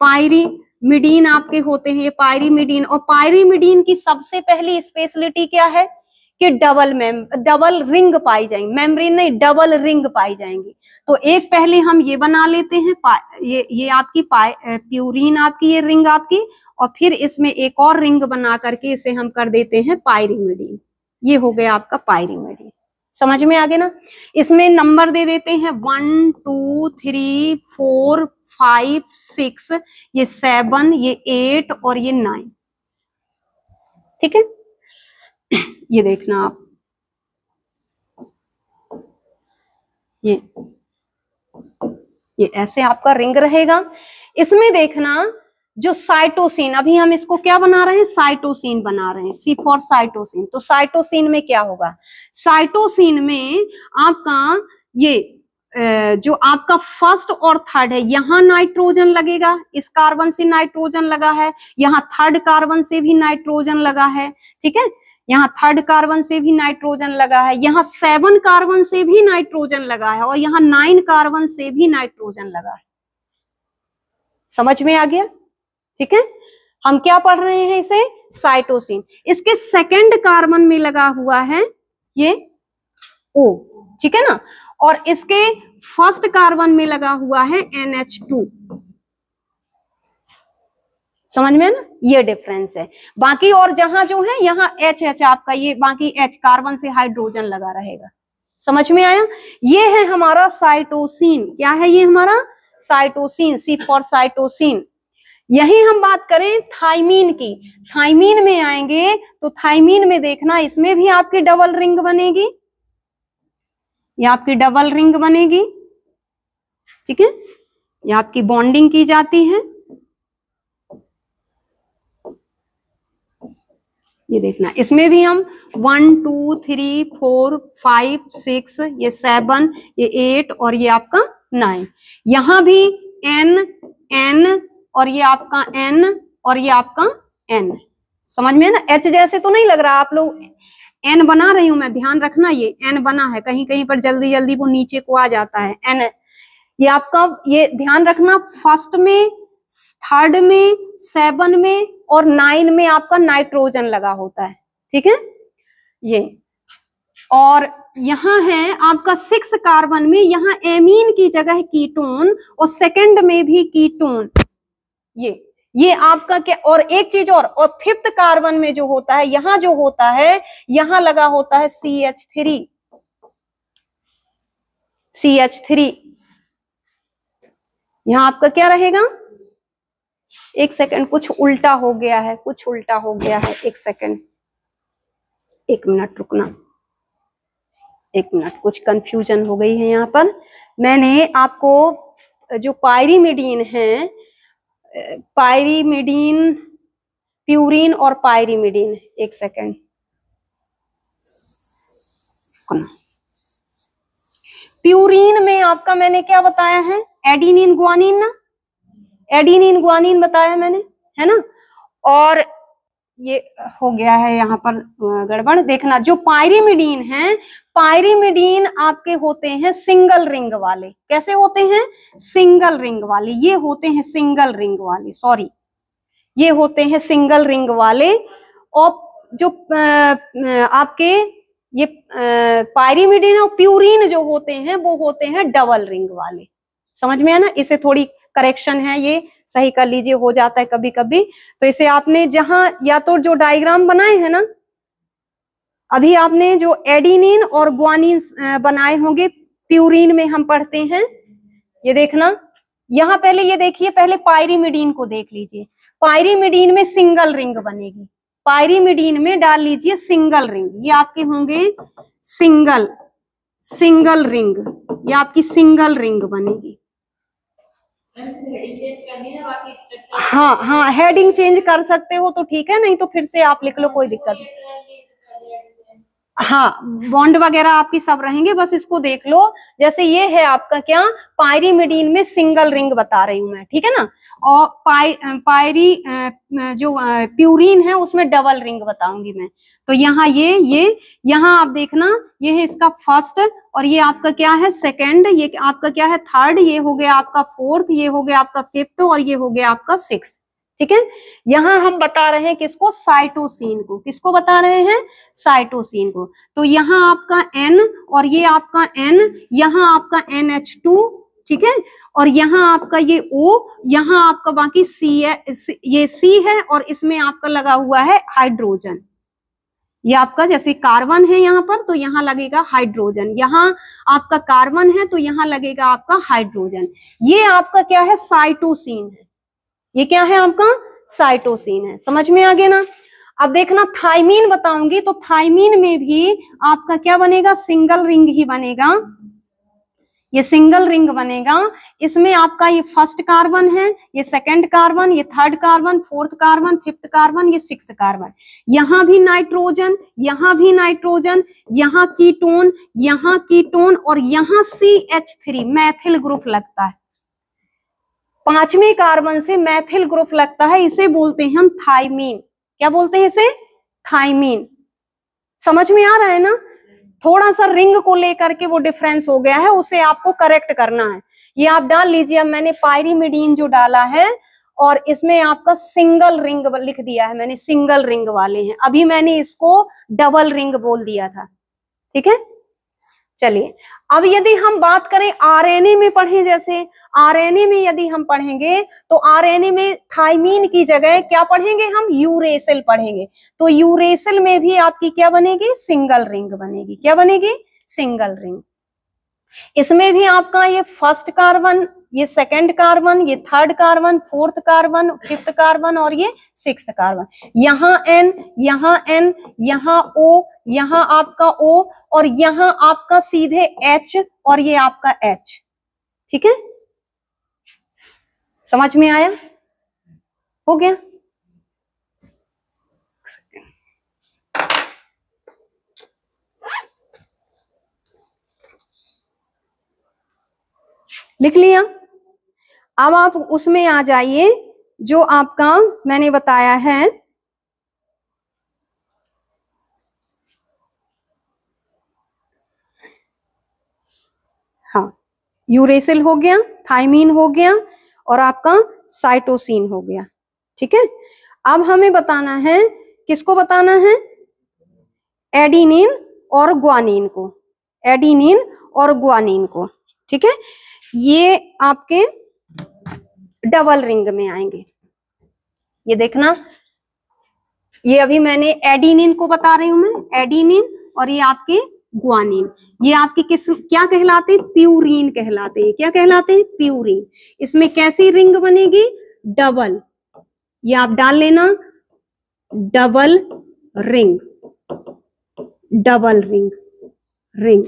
पायरीमिडीन आपके होते हैं ये पायरीमिडीन और पायरीमिडीन की सबसे पहली स्पेशलिटी क्या है कि डबल मेम डबल रिंग पाई जाएंगी मेमरी नहीं डबल रिंग पाई जाएंगी तो एक पहले हम ये बना लेते हैं ये ये आपकी प्यूरिन आपकी ये रिंग आपकी और फिर इसमें एक और रिंग बना करके इसे हम कर देते हैं पायरीमिडीन ये हो गया आपका पायरीमिडीन समझ में आ गया ना इसमें नंबर दे देते हैं one two three four five six ये सेवन ये एट और ये नाइन ठीक है ये देखना आप ये ये ऐसे आपका रिंग रहेगा इसमें देखना जो साइटोसिन अभी हम इसको क्या बना रहे हैं साइटोसिन बना रहे हैं सी फॉर साइटोसिन तो साइटोसिन में क्या होगा साइटोसिन में आपका ये जो आपका फर्स्ट और थर्ड है यहां नाइट्रोजन लगेगा इस कार्बन से नाइट्रोजन लगा है यहां थर्ड कार्बन से भी नाइट्रोजन लगा है ठीक है यहाँ थर्ड कार्बन से भी नाइट्रोजन लगा है यहाँ सेवन कार्बन से भी नाइट्रोजन लगा है और यहाँ नाइन कार्बन से भी नाइट्रोजन लगा है समझ में आ गया ठीक है हम क्या पढ़ रहे हैं इसे साइटोसिन इसके सेकेंड कार्बन में लगा हुआ है ये ओ ठीक है ना और इसके फर्स्ट कार्बन में लगा हुआ है एनएच टू समझ में ना ये डिफरेंस है बाकी और जहां जो है यहाँ एच एच आपका ये बाकी एच कार्बन से हाइड्रोजन लगा रहेगा समझ में आया ये है हमारा साइटोसिन क्या है ये हमारा साइटोसिन सी फॉर साइटोसिन यही हम बात करें थाइमीन की थाइमीन में आएंगे तो थाइमीन में देखना इसमें भी आपकी डबल रिंग बनेगी ये आपकी डबल रिंग बनेगी ठीक है ये आपकी बॉन्डिंग की जाती है ये देखना इसमें भी हम one two three four five six ये सेवन ये एट और ये आपका नाइन यहां भी एन एन और ये आपका एन और ये आपका एन समझ में है ना एच जैसे तो नहीं लग रहा आप लोग एन बना रही हूं मैं ध्यान रखना ये एन बना है कहीं कहीं पर जल्दी जल्दी वो नीचे को आ जाता है एन ये आपका ये ध्यान रखना फर्स्ट में थर्ड में सेवन में और नाइन में आपका नाइट्रोजन लगा होता है ठीक है ये और यहां है आपका सिक्स कार्बन में यहां एमीन की जगह कीटोन और सेकंड में भी कीटोन ये ये आपका क्या और एक चीज और और फिफ्थ कार्बन में जो होता है यहां जो होता है यहां लगा होता है C H three C H three यहां आपका क्या रहेगा एक सेकंड कुछ उल्टा हो गया है कुछ उल्टा हो गया है एक सेकंड एक मिनट रुकना एक मिनट कुछ कंफ्यूजन हो गई है यहाँ पर मैंने आपको जो पायरीमिडीन है पायरीमिडीन प्यूरिन और पायरीमिडीन एक सेकंड प्यूरिन में आपका मैंने क्या बताया है एडिनिन ग्वानिन ना एडीनिन गुआनिन बताया मैंने है ना और ये हो गया है यहाँ पर गड़बड़ देखना जो पायरीमिडीन है पायरीमिडीन आपके होते हैं सिंगल रिंग वाले कैसे होते हैं सिंगल रिंग वाले ये होते हैं सिंगल रिंग वाले सॉरी ये होते हैं सिंगल रिंग वाले और जो आपके ये पायरीमिडीन और प्यूरिन जो होते हैं वो होते हैं डबल रिंग वाले समझ में है ना इसे थोड़ी करेक्शन है ये सही कर लीजिए हो जाता है कभी कभी तो इसे आपने जहां या तो जो डायग्राम बनाए हैं ना अभी आपने जो एडिनिन और ग्वानिन बनाए होंगे प्यूरिन में हम पढ़ते हैं ये देखना यहां पहले ये देखिए पहले पायरीमिडीन को देख लीजिए पायरीमिडीन में सिंगल रिंग बनेगी पायरीमिडीन में डाल लीजिए सिंगल रिंग ये आपके होंगे सिंगल सिंगल रिंग ये आपकी सिंगल रिंग बनेगी हाँ हाँ हेडिंग चेंज कर सकते हो तो ठीक है नहीं तो फिर से आप लिख लो कोई दिक्कत नहीं हाँ बॉन्ड वगैरह आपकी सब रहेंगे बस इसको देख लो जैसे ये है आपका क्या पायरीमिडीन में सिंगल रिंग बता रही हूँ मैं ठीक है ना और पाई पायरी जो प्यूरिन है उसमें डबल रिंग बताऊंगी मैं तो यहाँ ये ये यहाँ आप देखना ये है इसका फर्स्ट और ये आपका क्या है सेकंड ये आपका क्या है थर्ड ये हो गया आपका फोर्थ ये हो गया आपका फिफ्थ और ये हो गया आपका सिक्स ठीक है यहाँ हम बता रहे हैं किसको साइटोसिन को किसको बता रहे हैं साइटोसिन को तो यहाँ आपका एन और ये आपका एन यहाँ आपका एन एच टू ठीक है और यहाँ आपका ये ओ यहाँ आपका बाकी सी है ये सी है और इसमें आपका लगा हुआ है हाइड्रोजन ये आपका जैसे कार्बन है यहाँ पर तो यहाँ लगेगा हाइड्रोजन यहाँ आपका कार्बन है तो यहाँ लगेगा आपका हाइड्रोजन ये आपका क्या है साइटोसिन है ये क्या है आपका साइटोसिन है समझ में आ गया ना अब देखना थाइमीन बताऊंगी तो थाइमीन में भी आपका क्या बनेगा सिंगल रिंग ही बनेगा ये सिंगल रिंग बनेगा इसमें आपका ये फर्स्ट कार्बन है ये सेकंड कार्बन ये third carbon fourth carbon fifth carbon ये सिक्स कार्बन यहाँ भी नाइट्रोजन यहाँ भी नाइट्रोजन यहाँ कीटोन यहाँ कीटोन और यहाँ C H three methyl group लगता है पांचवें कार्बन से मैथिल ग्रुप लगता है इसे बोलते हैं हम थाइमीन क्या बोलते हैं इसे थाइमीन समझ में आ रहा है ना थोड़ा सा रिंग को लेकर के वो डिफरेंस हो गया है उसे आपको करेक्ट करना है ये आप डाल लीजिए अब मैंने पायरीमिडीन जो डाला है और इसमें आपका सिंगल रिंग लिख दिया है मैंने सिंगल रिंग वाले हैं अभी मैंने इसको डबल रिंग बोल दिया था ठीक है चलिए अब यदि हम बात करें आरएनए में पढ़े जैसे आरएनए में यदि हम पढ़ेंगे तो आरएनए में थाइमीन की जगह क्या पढ़ेंगे हम यूरेसिल पढ़ेंगे तो यूरेसिल में भी आपकी क्या बनेगी सिंगल रिंग बनेगी क्या बनेगी सिंगल रिंग इसमें भी आपका ये फर्स्ट कार्बन ये सेकंड कार्बन ये third carbon fourth carbon fifth carbon और ये सिक्स कार्बन यहां एन यहां एन यहां ओ यहां आपका ओ और यहां आपका सीधे एच और ये आपका एच ठीक है समझ में आया हो गया लिख लिया अब आप उसमें आ जाइए जो आपका मैंने बताया है हाँ यूरेसिल हो गया थाइमीन हो गया और आपका साइटोसिन हो गया ठीक है अब हमें बताना है किसको बताना है एडिनिन और ग्वानिन को एडिनिन और ग्वानिन को ठीक है ये आपके डबल रिंग में आएंगे ये देखना ये अभी मैंने एडिनिन को बता रही हूं मैं एडिनिन और ये आपके ग्वानिन ये आपकी किस क्या कहलाते हैं प्यूरिन कहलाते हैं क्या कहलाते हैं प्यूरिन इसमें कैसी रिंग बनेगी डबल ये आप डाल लेना double ring double ring ring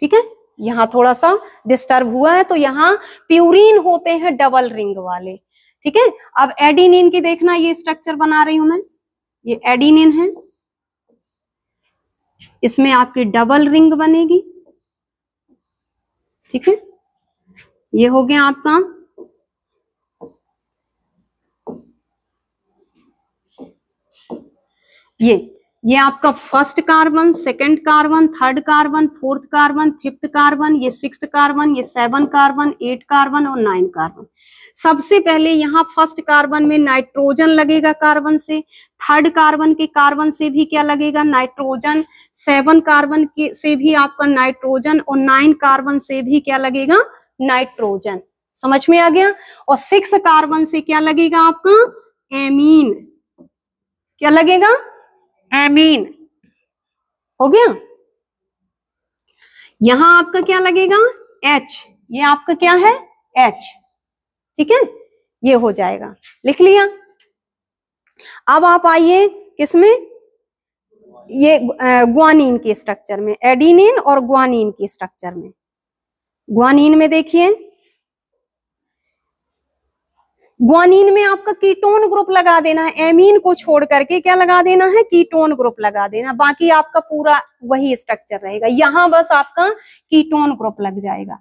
ठीक है यहां थोड़ा सा डिस्टर्ब हुआ है तो यहां प्यूरिन होते हैं डबल रिंग वाले ठीक है अब एडिनिन की देखना ये स्ट्रक्चर बना रही हूं मैं ये एडिनिन है इसमें आपकी डबल रिंग बनेगी ठीक है ये हो गया आपका ये ये आपका first carbon second carbon third carbon fourth carbon fifth carbon ये सिक्स कार्बन ये सेवन कार्बन एट कार्बन और नाइन कार्बन सबसे पहले यहाँ फर्स्ट कार्बन में नाइट्रोजन लगेगा कार्बन से थर्ड कार्बन के कार्बन से भी क्या लगेगा नाइट्रोजन सेवन कार्बन के से भी आपका नाइट्रोजन और नाइन कार्बन से भी क्या लगेगा नाइट्रोजन समझ में आ गया और सिक्स कार्बन से क्या लगेगा आपका एमीन क्या लगेगा एमीन हो गया यहां आपका क्या लगेगा एच ये आपका क्या है एच ठीक है ये हो जाएगा लिख लिया अब आप आइए किसमें ये ग्वानीन के स्ट्रक्चर में एडीनिन और ग्वानीन के स्ट्रक्चर में ग्वानीन में देखिए ग्वानीन में आपका कीटोन ग्रुप लगा देना है एमीन को छोड़ करके क्या लगा देना है कीटोन ग्रुप लगा देना बाकी आपका पूरा वही स्ट्रक्चर रहेगा यहां बस आपका कीटोन ग्रुप लग जाएगा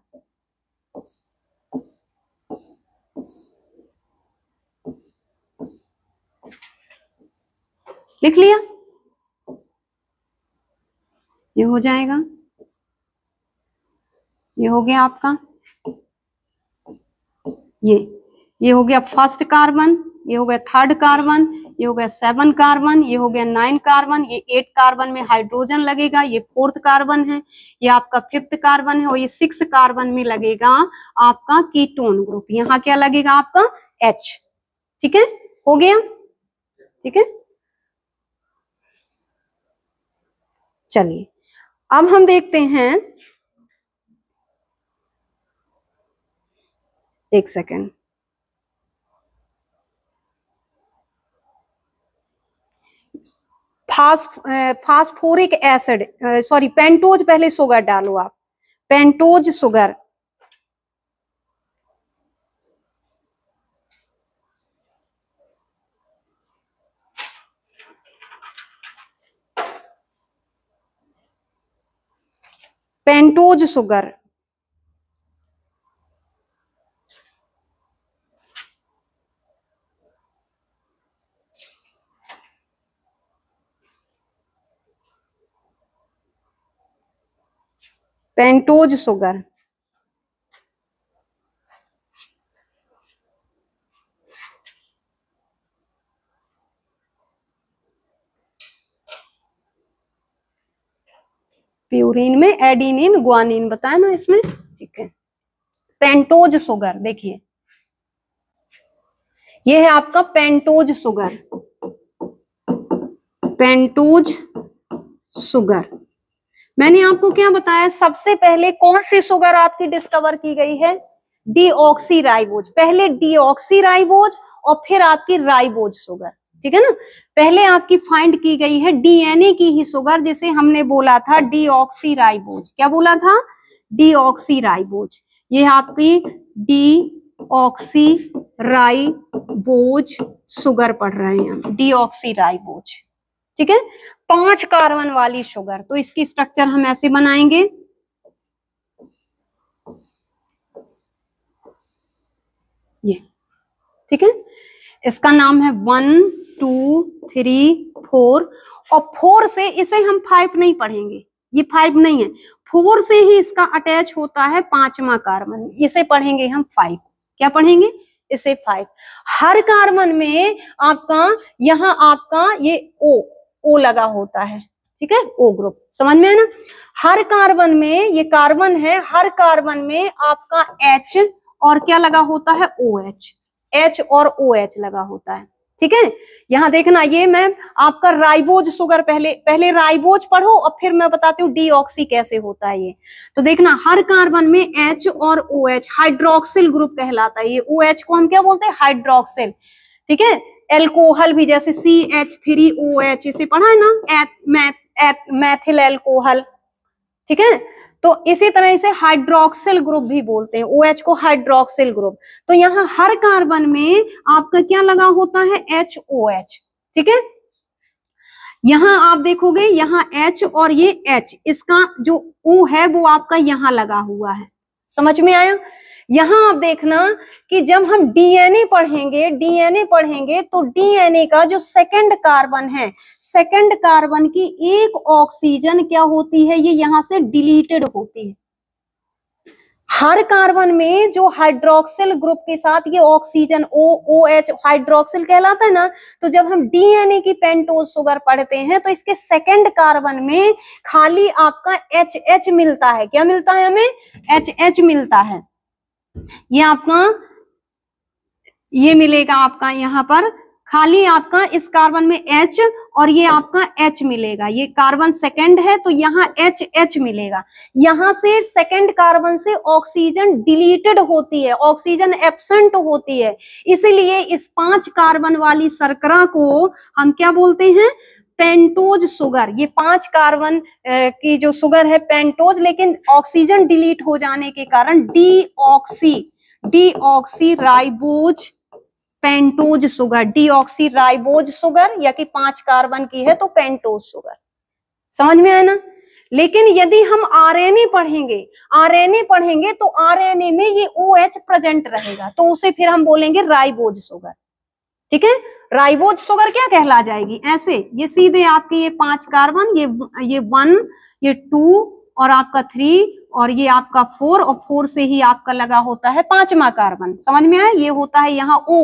लिख लिया ये हो जाएगा ये हो गया आपका ये ये हो गया फर्स्ट कार्बन ये हो गया थर्ड कार्बन ये हो गया सेवन कार्बन ये हो गया नाइन कार्बन ये एट कार्बन में हाइड्रोजन लगेगा ये फोर्थ कार्बन है ये आपका फिफ्थ कार्बन है और ये सिक्स कार्बन में लगेगा आपका कीटोन ग्रुप यहाँ क्या लगेगा आपका एच ठीक है हो गया ठीक है चलिए अब हम देखते हैं एक second fast phosphoric acid sorry pentose पहले सुगर डालो आप pentose sugar pentose sugar pentose sugar purine में एडिनिन ग्वानिन बताया ना इसमें ठीक है पेंटोज सुगर देखिए ये है आपका पेंटोज सुगर पेंटोज सुगर मैंने आपको क्या बताया सबसे पहले कौन सी सुगर आपकी डिस्कवर की गई है डीऑक्सी राइबोज पहले डीऑक्सी राइबोज और फिर आपकी राइबोज सुगर ठीक है ना पहले आपकी फाइंड की गई है डीएनए की ही सुगर जिसे हमने बोला था डी क्या बोला था डी ये आपकी डी ऑक्सी राई बोझ सुगर पढ़ रहे हैं हम बोझ ठीक है पांच कार्बन वाली शुगर तो इसकी स्ट्रक्चर हम ऐसे बनाएंगे ये ठीक है इसका नाम है वन टू थ्री फोर और फोर से इसे हम फाइव नहीं पढ़ेंगे ये फाइव नहीं है फोर से ही इसका अटैच होता है पांचवा कार्बन इसे पढ़ेंगे हम फाइव क्या पढ़ेंगे इसे फाइव हर कार्बन में आपका यहाँ आपका ये ओ ओ लगा होता है ठीक है ओ ग्रुप समझ में है ना हर कार्बन में ये कार्बन है हर कार्बन में आपका एच और क्या लगा होता है ओ OH. एच एच और ओ एच लगा होता है ठीक है यहाँ देखना ये मैम आपका राइबोज सुगर पहले पहले राइबोज पढ़ो और फिर मैं बताती हूँ डीऑक्सी कैसे होता है ये तो देखना हर कार्बन में एच और ओ एच हाइड्रोक्सिल ग्रुप कहलाता है ये ओ एच को हम क्या बोलते हैं हाइड्रोक्सिल ठीक है एल्कोहल भी जैसे C H three O H इसे पढ़ा है ना मैथिल एल्कोहल ठीक है तो इसी तरह इसे हाइड्रोक्सिल ग्रुप भी बोलते हैं ओ OH को हाइड्रोक्सिल ग्रुप तो यहाँ हर कार्बन में आपका क्या लगा होता है एच ओ एच ठीक है यहां आप देखोगे यहाँ H और ये H इसका जो O है वो आपका यहाँ लगा हुआ है समझ में आया यहां आप देखना कि जब हम डीएनए पढ़ेंगे डीएनए पढ़ेंगे तो डीएनए का जो सेकंड कार्बन है सेकंड कार्बन की एक ऑक्सीजन क्या होती है ये यहां से डिलीटेड होती है हर कार्बन में जो हाइड्रोक्सिल ग्रुप के साथ ये oxygen O O H hydroxyl कहलाता है ना तो जब हम डीएनए की पेंटोज सुगर पढ़ते हैं तो इसके सेकंड कार्बन में खाली आपका एच एच मिलता है क्या मिलता है हमें एच एच मिलता है ये आपका ये मिलेगा आपका यहाँ पर खाली आपका इस कार्बन में H और ये आपका H मिलेगा ये कार्बन सेकेंड है तो यहाँ H H मिलेगा यहां से सेकेंड कार्बन से ऑक्सीजन डिलीटेड होती है ऑक्सीजन एब्सेंट होती है इसीलिए इस पांच कार्बन वाली सरकरा को हम क्या बोलते हैं पेंटोज सुगर ये पांच कार्बन की जो सुगर है पेंटोज लेकिन ऑक्सीजन डिलीट हो जाने के कारण deoxy deoxy ribose pentose sugar D ribose sugar या कि पांच कार्बन की है तो पेंटोज सुगर समझ में आया ना लेकिन यदि हम आरएनए पढ़ेंगे आरएनए पढ़ेंगे तो आरएनए में ये ओ OH प्रेजेंट रहेगा तो उसे फिर हम बोलेंगे राइबोज सुगर ठीक है राइबोज सुगर क्या कहला जाएगी ऐसे ये सीधे आपके ये पांच कार्बन ये ये वन ये टू और आपका थ्री और ये आपका फोर और फोर से ही आपका लगा होता है पांचवा कार्बन समझ में आया ये होता है यहाँ ओ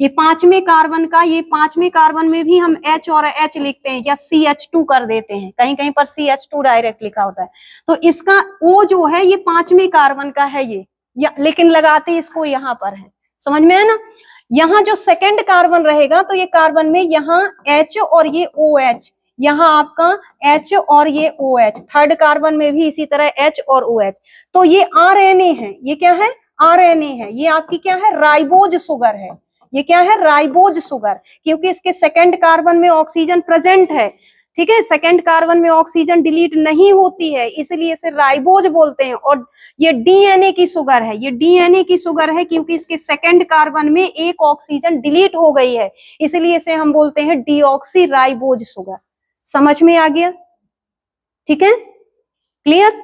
ये पांचवें कार्बन का ये पांचवें कार्बन में भी हम एच और एच लिखते हैं या सी एच टू कर देते हैं कहीं कहीं पर सी एच टू डायरेक्ट लिखा होता है तो इसका ओ जो है ये पांचवें कार्बन का है ये या, लेकिन लगाते इसको यहाँ पर है समझ में है ना यहाँ जो सेकेंड कार्बन रहेगा तो ये कार्बन में यहाँ एच और ये ओ एच यहाँ आपका एच और ये ओ OH थर्ड कार्बन में भी इसी तरह एच और ओ OH तो ये ए है ये क्या है ए है ये आपकी क्या है राइबोज सुगर है ये क्या है राइबोज सुगर क्योंकि इसके सेकेंड कार्बन में ऑक्सीजन प्रेजेंट है ठीक है सेकेंड कार्बन में ऑक्सीजन डिलीट नहीं होती है इसलिए इसे राइबोज बोलते हैं और ये डीएनए की सुगर है ये डीएनए की सुगर है क्योंकि इसके सेकेंड कार्बन में एक ऑक्सीजन डिलीट हो गई है इसलिए इसे हम बोलते हैं डीऑक्सी राइबोज सुगर समझ में आ गया ठीक है क्लियर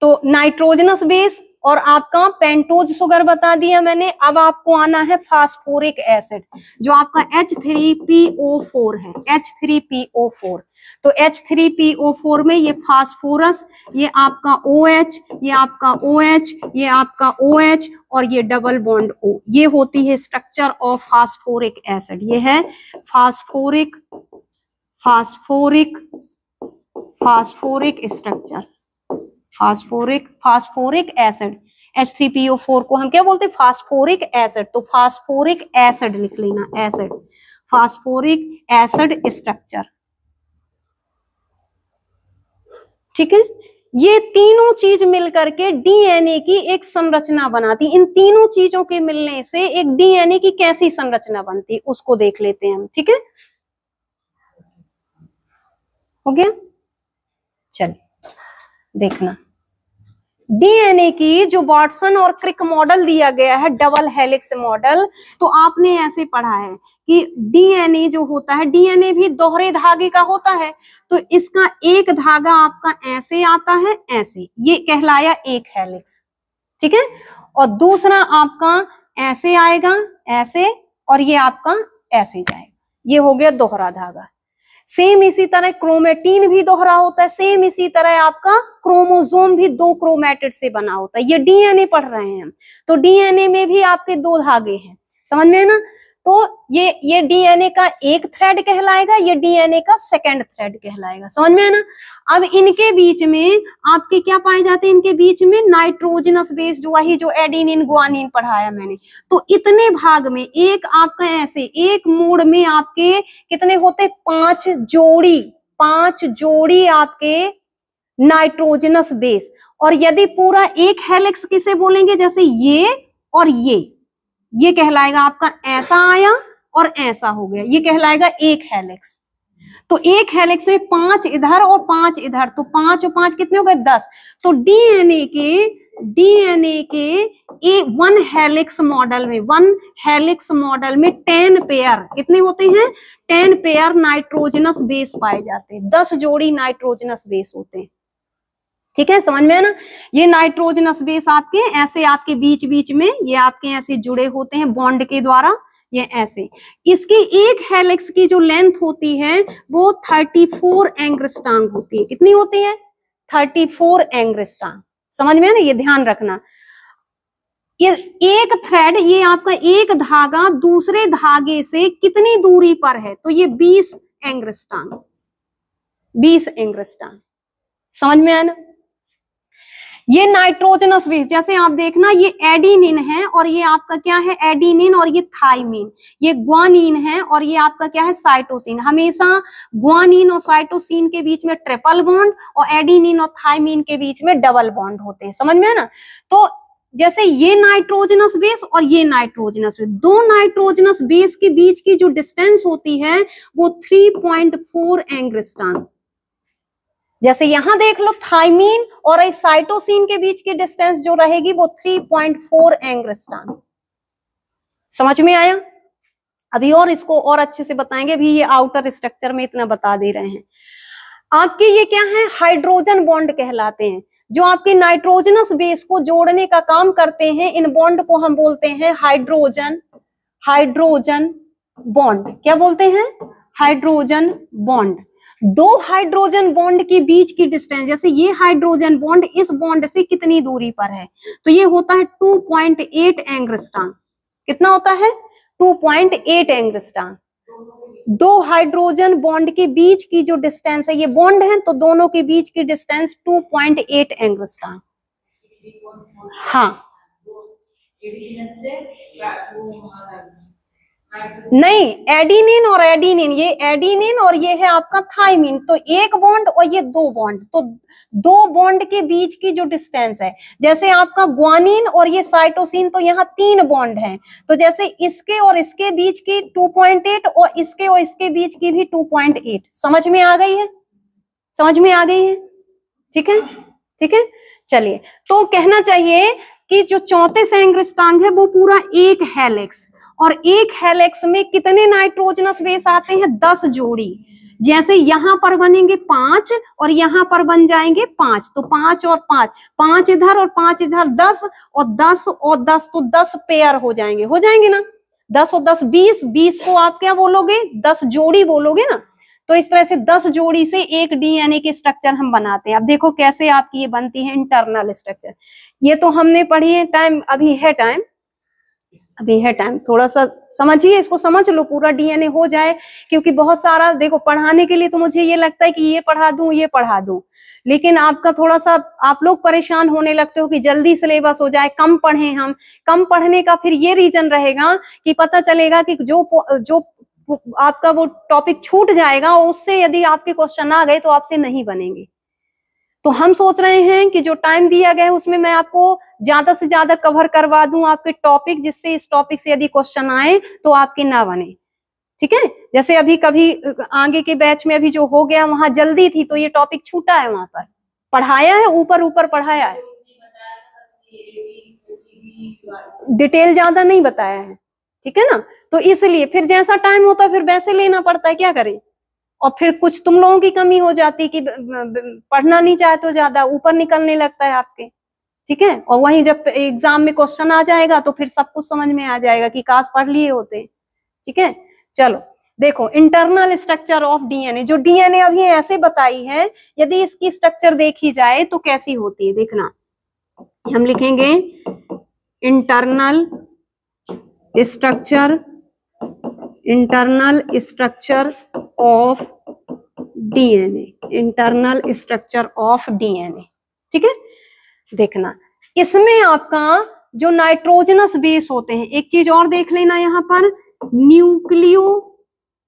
तो नाइट्रोजनस बेस और आपका पेंटोज सुगर बता दिया मैंने अब आपको आना है फास्फोरिक एसिड जो आपका H three P O four है H three P O four तो H three P O four में ये फास्फोरस ये आपका ओ एच ये आपका ओ एच ये आपका ओ एच और ये डबल बॉन्ड ओ ये होती है स्ट्रक्चर ऑफ फास्फोरिक एसिड ये है phosphoric phosphoric phosphoric structure phosphoric phosphoric acid S three P O four को हम क्या बोलते हैं फास्फोरिक एसिड तो फास्फोरिक एसिड लिख लेना एसिड फास्फोरिक एसिड स्ट्रक्चर ठीक है ये तीनों चीज मिलकर के डीएनए की एक संरचना बनाती इन तीनों चीजों के मिलने से एक डीएनए की कैसी संरचना बनती उसको देख लेते हैं हम ठीक है हो गया चलिए देखना डीएनए की जो वॉटसन और क्रिक मॉडल दिया गया है डबल हेलिक्स मॉडल तो आपने ऐसे पढ़ा है कि डीएनए जो होता है डीएनए भी दोहरे धागे का होता है तो इसका एक धागा आपका ऐसे आता है ऐसे ये कहलाया एक हेलिक्स ठीक है और दूसरा आपका ऐसे आएगा ऐसे और ये आपका ऐसे जाएगा ये हो गया दोहरा धागा सेम इसी तरह क्रोमेटीन भी दोहरा होता है सेम इसी तरह आपका क्रोमोसोम भी दो क्रोमेटिड से बना होता है ये डीएनए पढ़ रहे हैं हम तो डीएनए में भी आपके दो धागे हैं समझ में है ना तो ये ये डीएनए का एक थ्रेड कहलाएगा ये डीएनए का सेकंड थ्रेड कहलाएगा समझ में है ना अब इनके बीच में आपके क्या पाए जाते हैं इनके बीच में नाइट्रोजनस जो वही जो इन गुआनिन पढ़ाया मैंने तो इतने भाग में एक आपका ऐसे एक मोड़ में आपके कितने होते पांच जोड़ी पांच जोड़ी आपके नाइट्रोजनस बेस और यदि पूरा एक हेलिक्स किसे बोलेंगे जैसे ये और ये ये कहलाएगा आपका ऐसा आया और ऐसा हो गया ये कहलाएगा एक हेलिक्स तो एक हेलिक्स में पांच इधर और पांच इधर तो पांच और पांच कितने हो गए दस तो डीएनए के डीएनए के ए वन हेलिक्स मॉडल में वन हेलिक्स मॉडल में टेन पेयर कितने होते हैं टेन पेयर नाइट्रोजनस बेस पाए जाते हैं दस जोड़ी नाइट्रोजनस बेस होते हैं ठीक है समझ में है ना ये नाइट्रोजनस बेस आपके ऐसे आपके बीच बीच में ये आपके ऐसे जुड़े होते हैं बॉन्ड के द्वारा ये ऐसे इसकी एक हेलिक्स की जो लेंथ होती है वो 34 एंग्रिस्टांग होती है कितनी होती है 34 एंग्रिस्टांग समझ में है ना ये ध्यान रखना ये एक थ्रेड ये आपका एक धागा दूसरे धागे से कितनी दूरी पर है तो ये 20 एंग्रिस्टांग 20 एंग्रिस्टांग समझ में आया ना ये नाइट्रोजनस बेस जैसे आप देखना ये एडीनिन है और ये आपका क्या है एडीनिन और ये थाइमिन ये ग्वानिन है और ये आपका क्या है साइटोसिन हमेशा ग्वानिन और साइटोसिन के बीच में ट्रिपल बॉन्ड और एडीनिन और थाइमिन के बीच में डबल बॉन्ड होते हैं समझ में है ना तो जैसे ये नाइट्रोजनस बेस और ये नाइट्रोजनस बेस दो नाइट्रोजनस बेस के बीच की जो डिस्टेंस होती है वो थ्री पॉइंट एंग्रिस्टान जैसे यहां देख लो थाइमीन और साइटोसिन के बीच की डिस्टेंस जो रहेगी वो 3.4 एंग्रस्टान समझ में आया अभी और इसको और अच्छे से बताएंगे अभी ये आउटर स्ट्रक्चर में इतना बता दे रहे हैं आपके ये क्या है हाइड्रोजन बॉन्ड कहलाते हैं जो आपके नाइट्रोजनस बेस को जोड़ने का काम करते हैं इन बॉन्ड को हम बोलते हैं हाइड्रोजन हाइड्रोजन बॉन्ड क्या बोलते हैं हाइड्रोजन बॉन्ड दो हाइड्रोजन बॉन्ड के बीच की डिस्टेंस जैसे ये हाइड्रोजन बॉन्ड इस बॉन्ड से कितनी दूरी पर है तो ये होता है 2.8 पॉइंट एंग्रस्टान कितना होता है 2.8 पॉइंट एंग्रस्टान दो हाइड्रोजन बॉन्ड के बीच की जो डिस्टेंस है ये बॉन्ड है तो दोनों के बीच की डिस्टेंस 2.8 पॉइंट एट एंग्रस्टान हाँ नहीं एडिनिन और एडिनिन ये एडिनिन और ये है आपका थाइमिन तो एक बॉन्ड और ये दो बॉन्ड तो दो बॉन्ड के बीच की जो डिस्टेंस है जैसे आपका ग्वानिन और ये साइटोसिन तो यहाँ तीन बॉन्ड हैं तो जैसे इसके और इसके बीच की 2.8 और इसके और इसके बीच की भी 2.8 समझ में आ गई है समझ में आ गई है ठीक है ठीक है चलिए तो कहना चाहिए कि जो चौथे सैंग्रिस्टांग है वो पूरा एक हेलिक्स और एक हेलेक्स में कितने नाइट्रोजनस बेस आते हैं दस जोड़ी जैसे यहां पर बनेंगे पांच और यहाँ पर बन जाएंगे पांच तो पांच और पांच पांच इधर और पांच इधर दस और दस और दस तो दस पेयर हो जाएंगे हो जाएंगे ना दस और दस बीस बीस को आप क्या बोलोगे दस जोड़ी बोलोगे ना तो इस तरह से दस जोड़ी से एक डीएनए के स्ट्रक्चर हम बनाते हैं अब देखो कैसे आपकी ये बनती है इंटरनल स्ट्रक्चर ये तो हमने पढ़ी है टाइम अभी है टाइम अभी है टाइम थोड़ा सा समझिए इसको समझ लो पूरा डीएनए हो जाए क्योंकि बहुत सारा देखो पढ़ाने के लिए तो मुझे ये लगता है कि ये पढ़ा दूं ये पढ़ा दूं लेकिन आपका थोड़ा सा आप लोग परेशान होने लगते हो कि जल्दी सिलेबस हो जाए कम पढ़ें हम कम पढ़ने का फिर ये रीजन रहेगा कि पता चलेगा कि जो जो आपका वो टॉपिक छूट जाएगा उससे यदि आपके क्वेश्चन आ गए तो आपसे नहीं बनेंगे तो हम सोच रहे हैं कि जो टाइम दिया गया है उसमें मैं आपको ज्यादा से ज्यादा कवर करवा दूं आपके टॉपिक जिससे इस टॉपिक से यदि क्वेश्चन आए तो आपके ना बने ठीक है जैसे अभी कभी आगे के बैच में अभी जो हो गया वहां जल्दी थी तो ये टॉपिक छूटा है वहां पर पढ़ाया है ऊपर ऊपर पढ़ाया है डिटेल ज्यादा नहीं बताया है ठीक है ना तो इसलिए फिर जैसा टाइम होता है फिर वैसे लेना पड़ता है क्या करें और फिर कुछ तुम लोगों की कमी हो जाती कि पढ़ना नहीं चाहते हो तो ज्यादा ऊपर निकलने लगता है आपके ठीक है और वहीं जब एग्जाम में क्वेश्चन आ जाएगा तो फिर सब कुछ समझ में आ जाएगा कि काश पढ़ लिए होते ठीक है चलो देखो इंटरनल स्ट्रक्चर ऑफ डीएनए जो डीएनए अभी ऐसे बताई है यदि इसकी स्ट्रक्चर देखी जाए तो कैसी होती है देखना हम लिखेंगे internal structure internal structure of DNA internal structure of DNA ठीक है देखना इसमें आपका जो नाइट्रोजनस बेस होते हैं एक चीज और देख लेना यहाँ पर न्यूक्लियो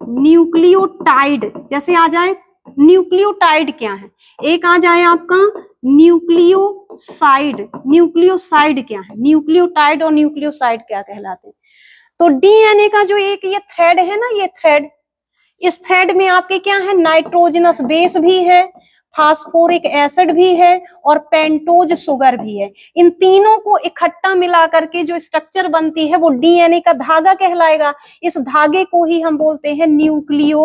न्यूक्लियोटाइड जैसे आ जाए न्यूक्लियोटाइड क्या है एक आ जाए आपका न्यूक्लियोसाइड न्यूक्लियोसाइड क्या है न्यूक्लियोटाइड और न्यूक्लियोसाइड क्या कहलाते हैं तो डीएनए का जो एक ये थ्रेड है ना ये थ्रेड इस थ्रेड में आपके क्या है नाइट्रोजनस बेस भी है फास्फोरिक एसिड भी है और पेंटोज सुगर भी है इन तीनों को इकट्ठा मिला करके जो स्ट्रक्चर बनती है वो डीएनए का धागा कहलाएगा इस धागे को ही हम बोलते हैं न्यूक्लियो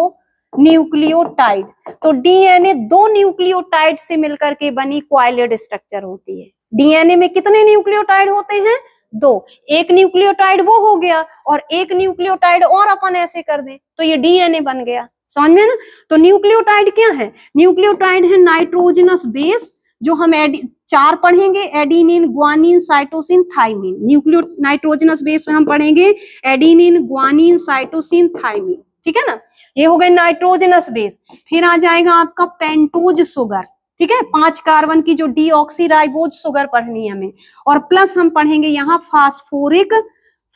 न्यूक्लियोटाइड तो डीएनए दो न्यूक्लियोटाइड से मिलकर के बनी क्वाइलेड स्ट्रक्चर होती है डीएनए में कितने न्यूक्लियोटाइड होते हैं दो एक न्यूक्लियोटाइड वो हो गया और एक न्यूक्लियोटाइड और अपन ऐसे कर दें तो ये डीएनए बन गया समझ में ना तो न्यूक्लियोटाइड क्या है न्यूक्लियोटाइड है नाइट्रोजनस बेस जो हम एडी चार पढ़ेंगे adenine guanine cytosine thymine nucleo nitrogenous base में हम पढ़ेंगे एडीनिन ग्वानिन साइटोसिन थाइमिन ठीक है ना ये हो गए नाइट्रोजनस बेस फिर आ जाएगा आपका पेंटोज सुगर ठीक है पांच कार्बन की जो डीऑक्सीराइबोज सुगर पढ़नी है हमें और प्लस हम पढ़ेंगे यहाँ phosphoric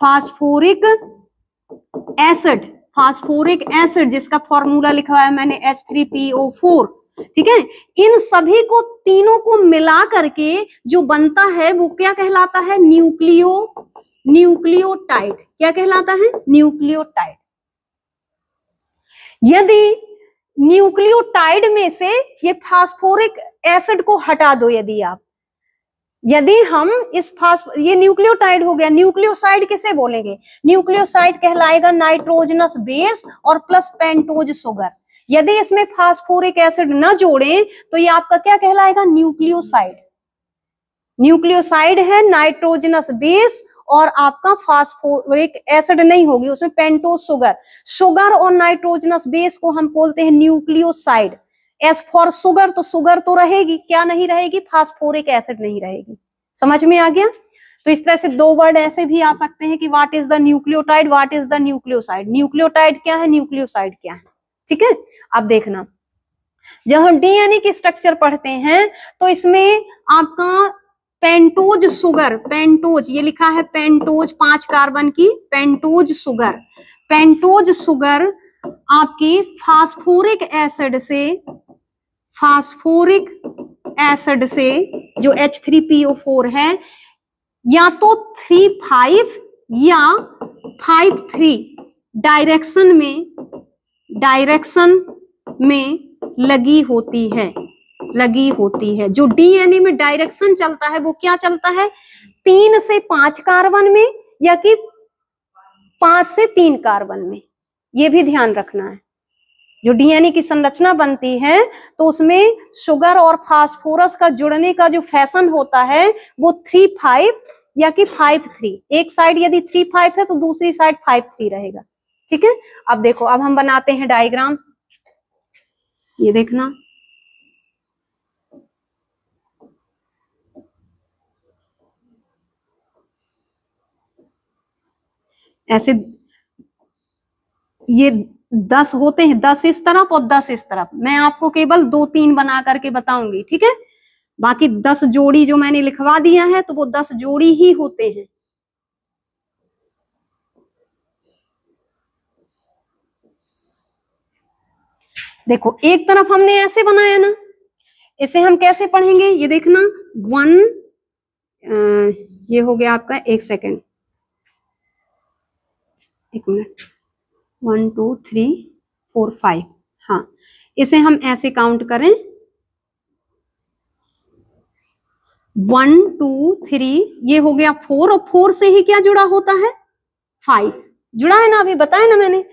phosphoric acid phosphoric acid जिसका फॉर्मूला लिखा हुआ है मैंने H three P O four ठीक है इन सभी को तीनों को मिला करके जो बनता है वो क्या कहलाता है न्यूक्लियो न्यूक्लियोटाइड क्या कहलाता है न्यूक्लियोटाइड यदि न्यूक्लियोटाइड में से ये फास्फोरिक एसिड को हटा दो यदि आप यदि हम इस फास्ट ये न्यूक्लियोटाइड हो गया न्यूक्लियोसाइड किसे बोलेंगे न्यूक्लियोसाइड कहलाएगा नाइट्रोजनस बेस और प्लस पेंटोज सुगर यदि इसमें फास्फोरिक एसिड न जोड़ें तो ये आपका क्या कहलाएगा न्यूक्लियोसाइड न्यूक्लियोसाइड है नाइट्रोजनस बेस और आपका फास्फोरिक एसिड नहीं होगी उसमें पेंटोज सुगर सुगर और नाइट्रोजनस बेस को हम बोलते हैं न्यूक्लियोसाइड एस फॉर सुगर तो सुगर तो रहेगी क्या नहीं रहेगी फास्फोरिक एसिड नहीं रहेगी समझ में आ गया तो इस तरह से दो वर्ड ऐसे भी आ सकते हैं कि what is the nucleotide what is the nucleoside nucleotide क्या है न्यूक्लियोसाइड क्या है ठीक है अब देखना जब हम डीएनए की स्ट्रक्चर पढ़ते हैं तो इसमें आपका पेंटोज सुगर पेंटोज ये लिखा है पेंटोज पांच कार्बन की पेंटोज सुगर पेंटोज सुगर आपकी फास्फोरिक एसिड से फास्फोरिक एसिड से जो एच थ्री फोर है या तो थ्री फाइव या फाइव थ्री डायरेक्शन में डायरेक्शन में लगी होती है लगी होती है जो डीएनए में डायरेक्शन चलता है वो क्या चलता है तीन से पांच कार्बन में या कि पांच से तीन कार्बन में ये भी ध्यान रखना है जो डीएनए की संरचना बनती है तो उसमें शुगर और फास्फोरस का जुड़ने का जो फैशन होता है वो थ्री फाइव या कि फाइव थ्री एक साइड यदि थ्री फाइव है तो दूसरी साइड फाइव थ्री रहेगा ठीक है अब देखो अब हम बनाते हैं डायग्राम ये देखना ऐसे ये दस होते हैं दस इस तरफ और दस इस तरफ मैं आपको केवल दो तीन बना करके बताऊंगी ठीक है बाकी दस जोड़ी जो मैंने लिखवा दिया है तो वो दस जोड़ी ही होते हैं देखो एक तरफ हमने ऐसे बनाया ना इसे हम कैसे पढ़ेंगे ये देखना वन ये हो गया आपका एक सेकेंड एक minute one two three four five हाँ इसे हम ऐसे काउंट करें वन टू थ्री ये हो गया फोर और फोर से ही क्या जुड़ा होता है फाइव जुड़ा है ना अभी बताया ना मैंने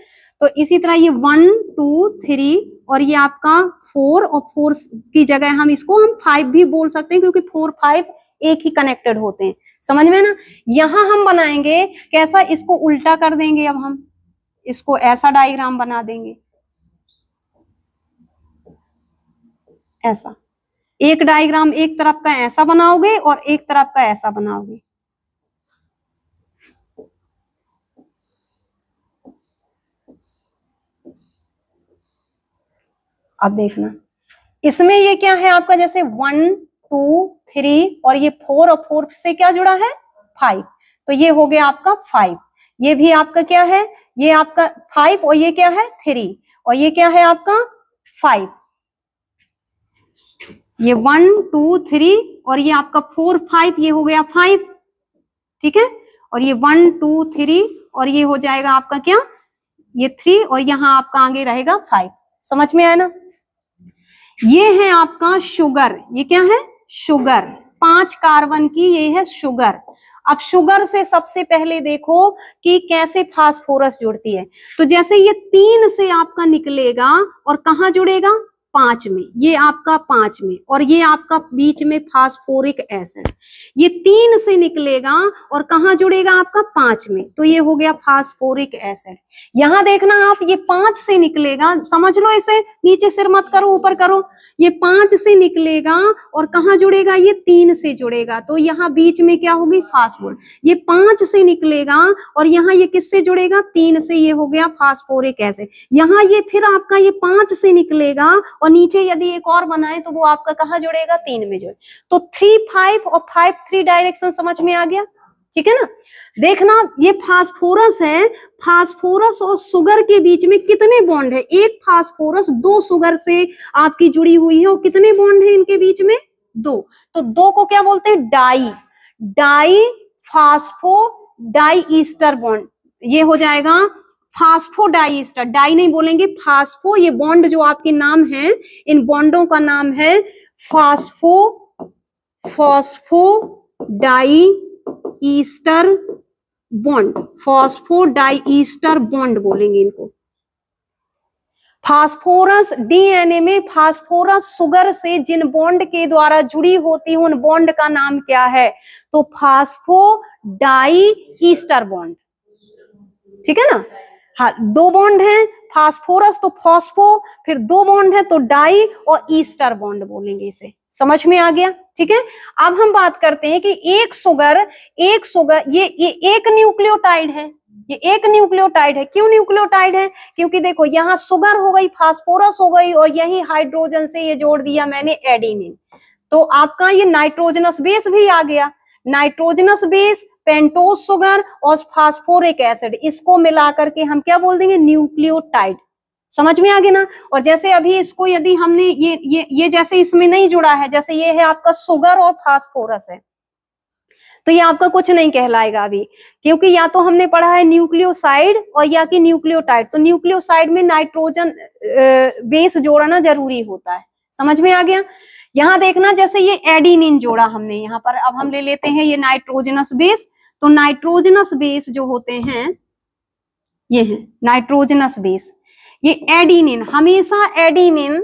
तो इसी तरह ये वन टू थ्री और ये आपका फोर और फोर की जगह हम इसको हम फाइव भी बोल सकते हैं क्योंकि फोर फाइव एक ही कनेक्टेड होते हैं समझ में ना यहां हम बनाएंगे कैसा इसको उल्टा कर देंगे अब हम इसको ऐसा डायग्राम बना देंगे ऐसा एक डायग्राम एक तरफ का ऐसा बनाओगे और एक तरफ का ऐसा बनाओगे अब देखना इसमें ये क्या है आपका जैसे वन टू थ्री और ये फोर और फोर से क्या जुड़ा है फाइव तो ये हो गया आपका फाइव ये भी आपका क्या है ये आपका फाइव और ये क्या है थ्री और ये क्या है आपका फाइव ये वन टू थ्री और ये आपका फोर फाइव ये हो गया फाइव ठीक है और ये वन टू थ्री और ये हो जाएगा आपका क्या ये थ्री और यहां आपका आगे रहेगा फाइव समझ में आया ना ये है आपका शुगर ये क्या है शुगर पांच कार्बन की ये है शुगर अब शुगर से सबसे पहले देखो कि कैसे फास्फोरस जुड़ती है तो जैसे ये तीन से आपका निकलेगा और कहाँ जुड़ेगा पांच में ये आपका पांच में और ये आपका बीच में फास्फोरिक एसिड ये तीन से निकलेगा और कहा जुड़ेगा आपका पांच में तो ये हो गया फास्फोरिक एसिड यहां देखना आप ये पांच से निकलेगा समझ लो इसे नीचे सिर मत करो ऊपर करो ये पांच से निकलेगा और कहा जुड़ेगा ये तीन से जुड़ेगा तो यहाँ बीच में क्या होगी फास्फोर ये पांच से निकलेगा और यहाँ ये किससे जुड़ेगा तीन से ये हो गया फास्फोरिक एसिड यहाँ ये फिर आपका ये पांच से निकलेगा और और नीचे यदि एक और बनाए तो वो आपका कहाँ जुड़ेगा तीन में जुड़े तो थ्री फाइव और फाइव थ्री डायरेक्शन समझ में आ गया ठीक है ना देखना ये फास्फोरस है फास्फोरस और सुगर के बीच में कितने बॉन्ड है एक फास्फोरस दो सुगर से आपकी जुड़ी हुई है और कितने बॉन्ड है इनके बीच में दो तो दो को क्या बोलते हैं di di phospho di ester bond ये हो जाएगा फास्फोडाइस्टर डाई नहीं बोलेंगे फास्फो ये बॉन्ड जो आपके नाम है इन बॉन्डों का नाम है phospho phospho di ester bond phospho di ester bond बोलेंगे इनको फास्फोरस डीएनए में फास्फोरस सुगर से जिन बॉन्ड के द्वारा जुड़ी होती है उन बॉन्ड का नाम क्या है तो फास्फो डाई ईस्टर बॉन्ड ठीक है ना हाँ दो बॉन्ड हैं फास्फोरस तो फॉस्फो फिर दो बॉन्ड है तो डाई और ईस्टर बॉन्ड बोलेंगे इसे समझ में आ गया ठीक है अब हम बात करते हैं कि एक सुगर एक सुगर ये ये एक न्यूक्लियोटाइड है ये एक न्यूक्लियोटाइड है क्यों न्यूक्लियोटाइड है क्योंकि देखो यहाँ सुगर हो गई फास्फोरस हो गई और यही हाइड्रोजन से ये जोड़ दिया मैंने एडीनिन तो आपका ये नाइट्रोजनस बेस भी आ गया नाइट्रोजनस बेस पेंटोस सुगर और फास्फोरिक एसिड इसको मिला करके हम क्या बोल देंगे न्यूक्लियोटाइड समझ में आ गया ना और जैसे अभी इसको यदि हमने ये ये ये जैसे इसमें नहीं जुड़ा है जैसे ये है आपका सुगर और फास्फोरस है तो ये आपका कुछ नहीं कहलाएगा अभी क्योंकि या तो हमने पढ़ा है न्यूक्लियोसाइड और या कि न्यूक्लियोटाइड तो न्यूक्लियोसाइड में नाइट्रोजन बेस जोड़ना जरूरी होता है समझ में आ गया यहाँ देखना जैसे ये एडिनिन जोड़ा हमने यहाँ पर अब हम ले लेते हैं ये नाइट्रोजनस बेस तो नाइट्रोजनस बेस जो होते हैं ये है नाइट्रोजनस बेस ये एडीनिन हमेशा एडिनिन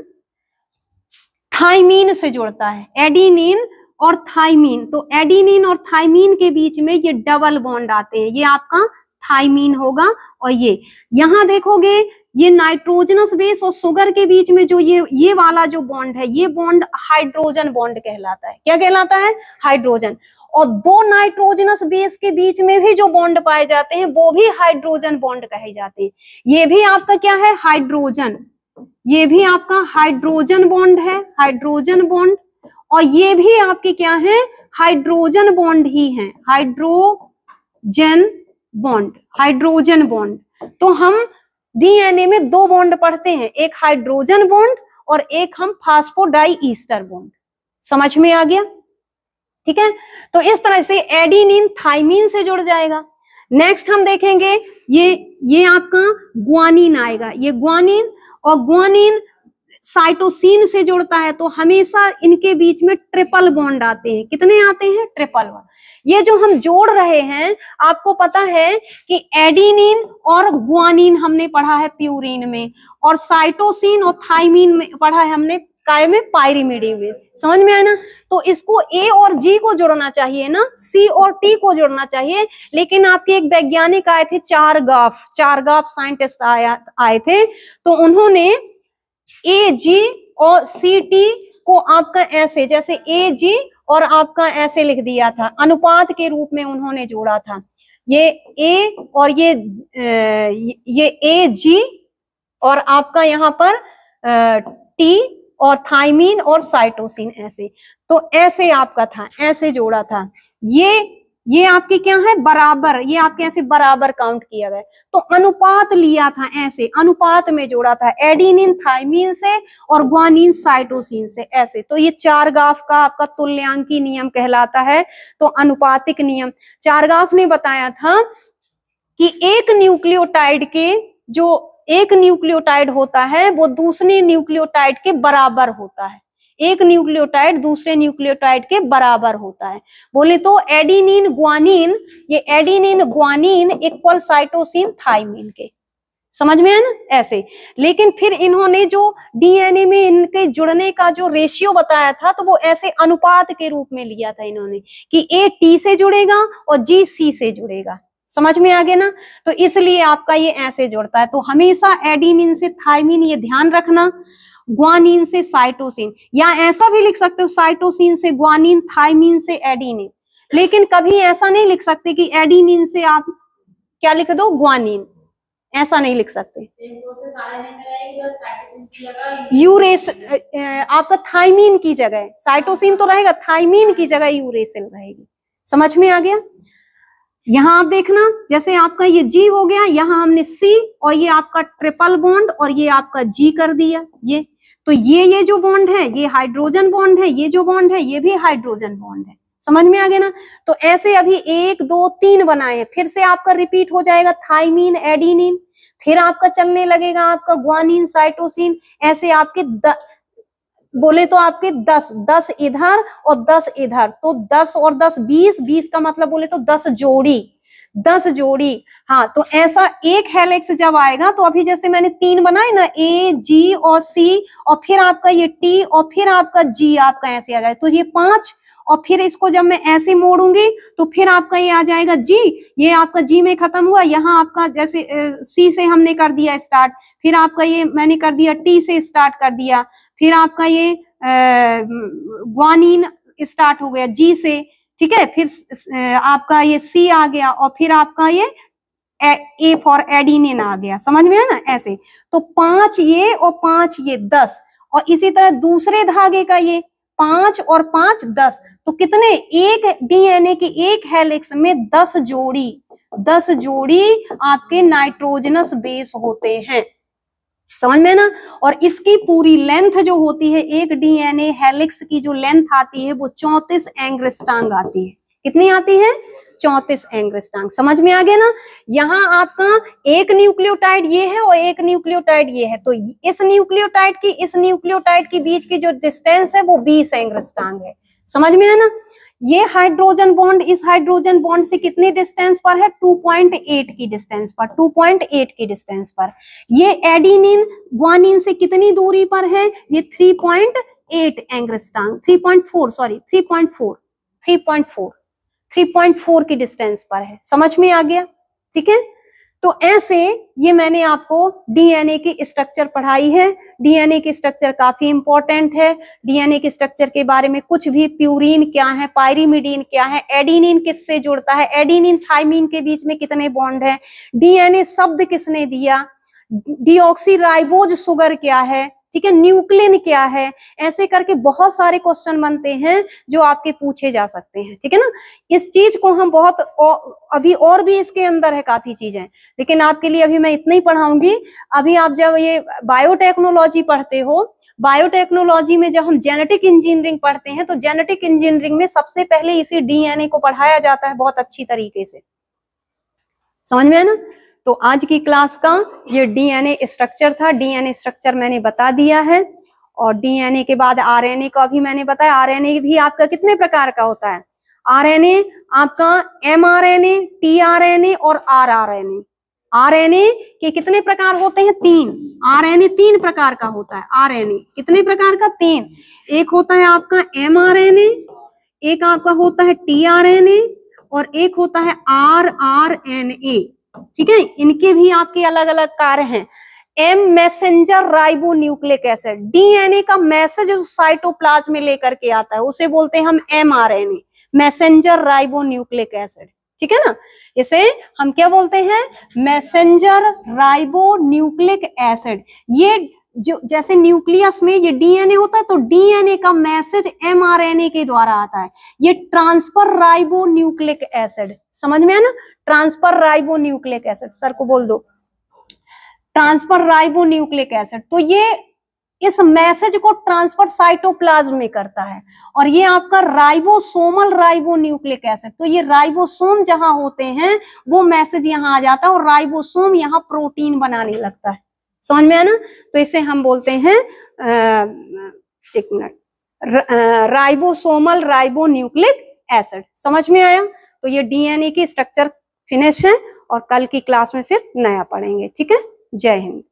थाइमीन से जुड़ता है एडीनिन और थाइमीन तो एडीनिन और थाइमीन के बीच में ये डबल बॉन्ड आते हैं ये आपका थाइमीन होगा और ये यहां देखोगे ये नाइट्रोजनस बेस और सुगर के बीच में जो ये ये वाला जो बॉन्ड है ये बॉन्ड हाइड्रोजन बॉन्ड कहलाता है क्या कहलाता है हाइड्रोजन और दो नाइट्रोजनस बेस के बीच में भी जो बॉन्ड पाए जाते हैं वो भी हाइड्रोजन बॉन्ड कहे जाते हैं ये भी आपका क्या है हाइड्रोजन ये भी आपका हाइड्रोजन बॉन्ड है हाइड्रोजन बॉन्ड और ये भी आपके क्या है हाइड्रोजन बॉन्ड ही है हाइड्रोजन बॉन्ड हाइड्रोजन बॉन्ड तो हम डीएनए में दो बॉन्ड पढ़ते हैं एक हाइड्रोजन बॉन्ड और एक हम फास्फोडाई ईस्टर बॉन्ड समझ में आ गया ठीक है तो इस तरह से एडीनिन थाइमिन से जुड़ जाएगा नेक्स्ट हम देखेंगे ये ये आपका ग्वानिन आएगा ये ग्वानिन और ग्वानिन साइटोसिन से जुड़ता है तो हमेशा इनके बीच में ट्रिपल बॉन्ड आते हैं कितने आते हैं ट्रिपल वन ये जो हम जोड़ रहे हैं आपको पता है कि एडिनिन और गुआनिन हमने पढ़ा है प्यूरिन में और साइटोसिन और थाइमिन में पढ़ा है हमने काय में पायरिमिडी में समझ में आया ना तो इसको ए और जी को जोड़ना चाहिए ना सी और टी को जोड़ना चाहिए लेकिन आपके एक वैज्ञानिक आए थे चार गाफ चार गाफ साइंटिस्ट आया आए थे तो उन्होंने ए जी और सी टी को आपका ऐसे जैसे ए जी और आपका ऐसे लिख दिया था अनुपात के रूप में उन्होंने जोड़ा था ये ए और ये ये ए जी और आपका यहाँ पर टी और थाइमीन और साइटोसिन ऐसे तो ऐसे आपका था ऐसे जोड़ा था ये ये आपके क्या है बराबर ये आपके ऐसे बराबर काउंट किया गया तो अनुपात लिया था ऐसे अनुपात में जोड़ा था एडीनिन थाइमिन से और ग्वानिन साइटोसिन से ऐसे तो ये चार गाफ का आपका तुल्यांकी नियम कहलाता है तो अनुपातिक नियम चार गाफ ने बताया था कि एक न्यूक्लियोटाइड के जो एक न्यूक्लियोटाइड होता है वो दूसरे न्यूक्लियोटाइड के बराबर होता है एक न्यूक्लियोटाइड दूसरे न्यूक्लियोटाइड के बराबर होता है बोले तो एडिनिन ग्वानिन ये adenine guanine equal cytosine thymine के समझ में है ना ऐसे लेकिन फिर इन्होंने जो डीएनए में इनके जुड़ने का जो रेशियो बताया था तो वो ऐसे अनुपात के रूप में लिया था इन्होंने कि ए टी से जुड़ेगा और जी सी से जुड़ेगा समझ में आ गया ना तो इसलिए आपका ये ऐसे जुड़ता है तो हमेशा एडिनिन से थायमिन ये ध्यान रखना ग्वानिन से साइटोसिन या ऐसा भी लिख सकते हो साइटोसिन से ग्वानिन थाइमिन से एडिनिन लेकिन कभी ऐसा नहीं लिख सकते कि एडिनिन से आप क्या लिख दो ग्वानिन ऐसा नहीं लिख सकते यूरेस आपका थाइमिन की जगह साइटोसिन तो रहेगा थाइमिन की जगह यूरेसिन रहेगी समझ में आ गया यहां आप देखना जैसे आपका ये जी हो गया यहां हमने सी और ये आपका ट्रिपल बॉन्ड और ये आपका जी कर दिया ये तो ये ये जो बॉन्ड है ये हाइड्रोजन बॉन्ड है ये जो बॉन्ड है ये भी हाइड्रोजन बॉन्ड है समझ में आ गया ना तो ऐसे अभी एक दो तीन बनाए फिर से आपका रिपीट हो जाएगा थाइमीन एडीनिन फिर आपका चलने लगेगा आपका ग्वानिन साइटोसिन ऐसे आपके द, बोले तो आपके दस दस इधर और दस इधर तो दस और दस बीस बीस का मतलब बोले तो दस जोड़ी दस जोड़ी हाँ तो ऐसा एक हेलिक्स जब आएगा तो अभी जैसे मैंने तीन बनाए ना ए जी और सी और फिर आपका ये टी और फिर आपका जी आपका ऐसे आ जाए तो ये पांच और फिर इसको जब मैं ऐसे मोड़ूंगी तो फिर आपका ये आ जाएगा जी ये आपका जी में खत्म हुआ यहाँ आपका जैसे सी से हमने कर दिया स्टार्ट फिर आपका ये मैंने कर दिया टी से स्टार्ट कर दिया फिर आपका ये ग्वानीन स्टार्ट हो गया जी से ठीक है फिर आपका ये सी आ गया और फिर आपका ये ए फॉर एडीन आ गया समझ में है ना ऐसे तो पांच ये और पांच ये दस और इसी तरह दूसरे धागे का ये पांच और पांच दस तो कितने एक डीएनए के एक हेलिक्स में दस जोड़ी दस जोड़ी आपके नाइट्रोजनस बेस होते हैं समझ में ना और इसकी पूरी लेंथ जो होती है एक डीएनए हेलिक्स की जो लेंथ आती है वो चौतीस एंग्रिस्टांग आती है कितनी आती है चौतीस एंग्रेस्टांग समझ में आ गया ना यहाँ आपका एक न्यूक्लियोटाइड ये है और एक न्यूक्लियोटाइड ये है तो इस न्यूक्लियोटाइड की इस न्यूक्लियोटाइड के बीच की जो डिस्टेंस है वो बीस एंग्रेस्टांग है समझ में है ना ये हाइड्रोजन बॉन्ड इस हाइड्रोजन बॉन्ड से कितनी डिस्टेंस पर है 2.8 की डिस्टेंस पर 2.8 की डिस्टेंस पर ये एडिनिन ग्वानिन से कितनी दूरी पर है ये 3.8 एंग्रेस्टांग 3.4 सॉरी 3.4 3.4 3.4 की डिस्टेंस पर है समझ में आ गया ठीक है तो ऐसे ये मैंने आपको डीएनए की स्ट्रक्चर पढ़ाई है डीएनए की स्ट्रक्चर काफी इंपॉर्टेंट है डीएनए की स्ट्रक्चर के बारे में कुछ भी प्यूरिन क्या है पायरीमिडीन क्या है एडीनिन किससे जुड़ता है एडीनिन थाइमिन के बीच में कितने बॉन्ड है डीएनए शब्द किसने दिया डिऑक्सी राइबोज क्या है ठीक है न्यूक्लिन क्या है ऐसे करके बहुत सारे क्वेश्चन बनते हैं जो आपके पूछे जा सकते हैं ठीक है ना इस चीज को हम बहुत अभी और भी इसके अंदर है काफी चीजें लेकिन आपके लिए अभी मैं इतना ही पढ़ाऊंगी अभी आप जब ये बायोटेक्नोलॉजी पढ़ते हो बायोटेक्नोलॉजी में जब हम जेनेटिक इंजीनियरिंग पढ़ते हैं तो जेनेटिक इंजीनियरिंग में सबसे पहले इसी डीएनए को पढ़ाया जाता है बहुत अच्छी तरीके से समझ में है ना तो आज की क्लास का ये डीएनए स्ट्रक्चर था डीएनए स्ट्रक्चर मैंने बता दिया है और डीएनए के बाद आरएनए का भी मैंने बताया आरएनए भी आपका कितने प्रकार का होता है आरएनए आपका एमआरएनए टीआरएनए और आरआरएनए आरएनए के कितने प्रकार होते हैं तीन आरएनए तीन प्रकार का होता है आरएनए कितने प्रकार का तीन एक होता है आपका एमआरएनए एक आपका होता है टीआरएनए और एक होता है आर आर एन ए ठीक है इनके भी आपके अलग अलग कार्य हैं M messenger ribo nucleic acid DNA का मैसेज साइटोप्लाज साइटोप्लाज्म में लेकर के आता है उसे बोलते हैं हम M R N A messenger ribo nucleic acid ठीक है ना इसे हम क्या बोलते हैं मैसेजर राइबो न्यूक्लिक एसिड ये जो जैसे न्यूक्लियस में ये डीएनए होता है तो डीएनए का मैसेज एमआरएनए के द्वारा आता है ये ट्रांसफर राइबो न्यूक्लिक एसिड समझ में है ना transfer ribo nucleic acid sir को बोल दो ट्रांसफर राइबो न्यूक्लिक एसिड तो ये इस मैसेज को ट्रांसफर साइटोप्लाज्म में करता है और ये आपका राइबोसोमल राइबो न्यूक्लिक एसिड तो ये राइबोसोम जहां होते हैं वो मैसेज यहां आ जाता है और राइबोसोम यहां प्रोटीन बनाने लगता है समझ में आना तो इसे हम बोलते हैं आ, एक मिनट राइबोसोमल राइबो न्यूक्लिक एसिड समझ में आया तो ये डीएनए की स्ट्रक्चर फिनिश है और कल की क्लास में फिर नया पढ़ेंगे ठीक है जय हिंद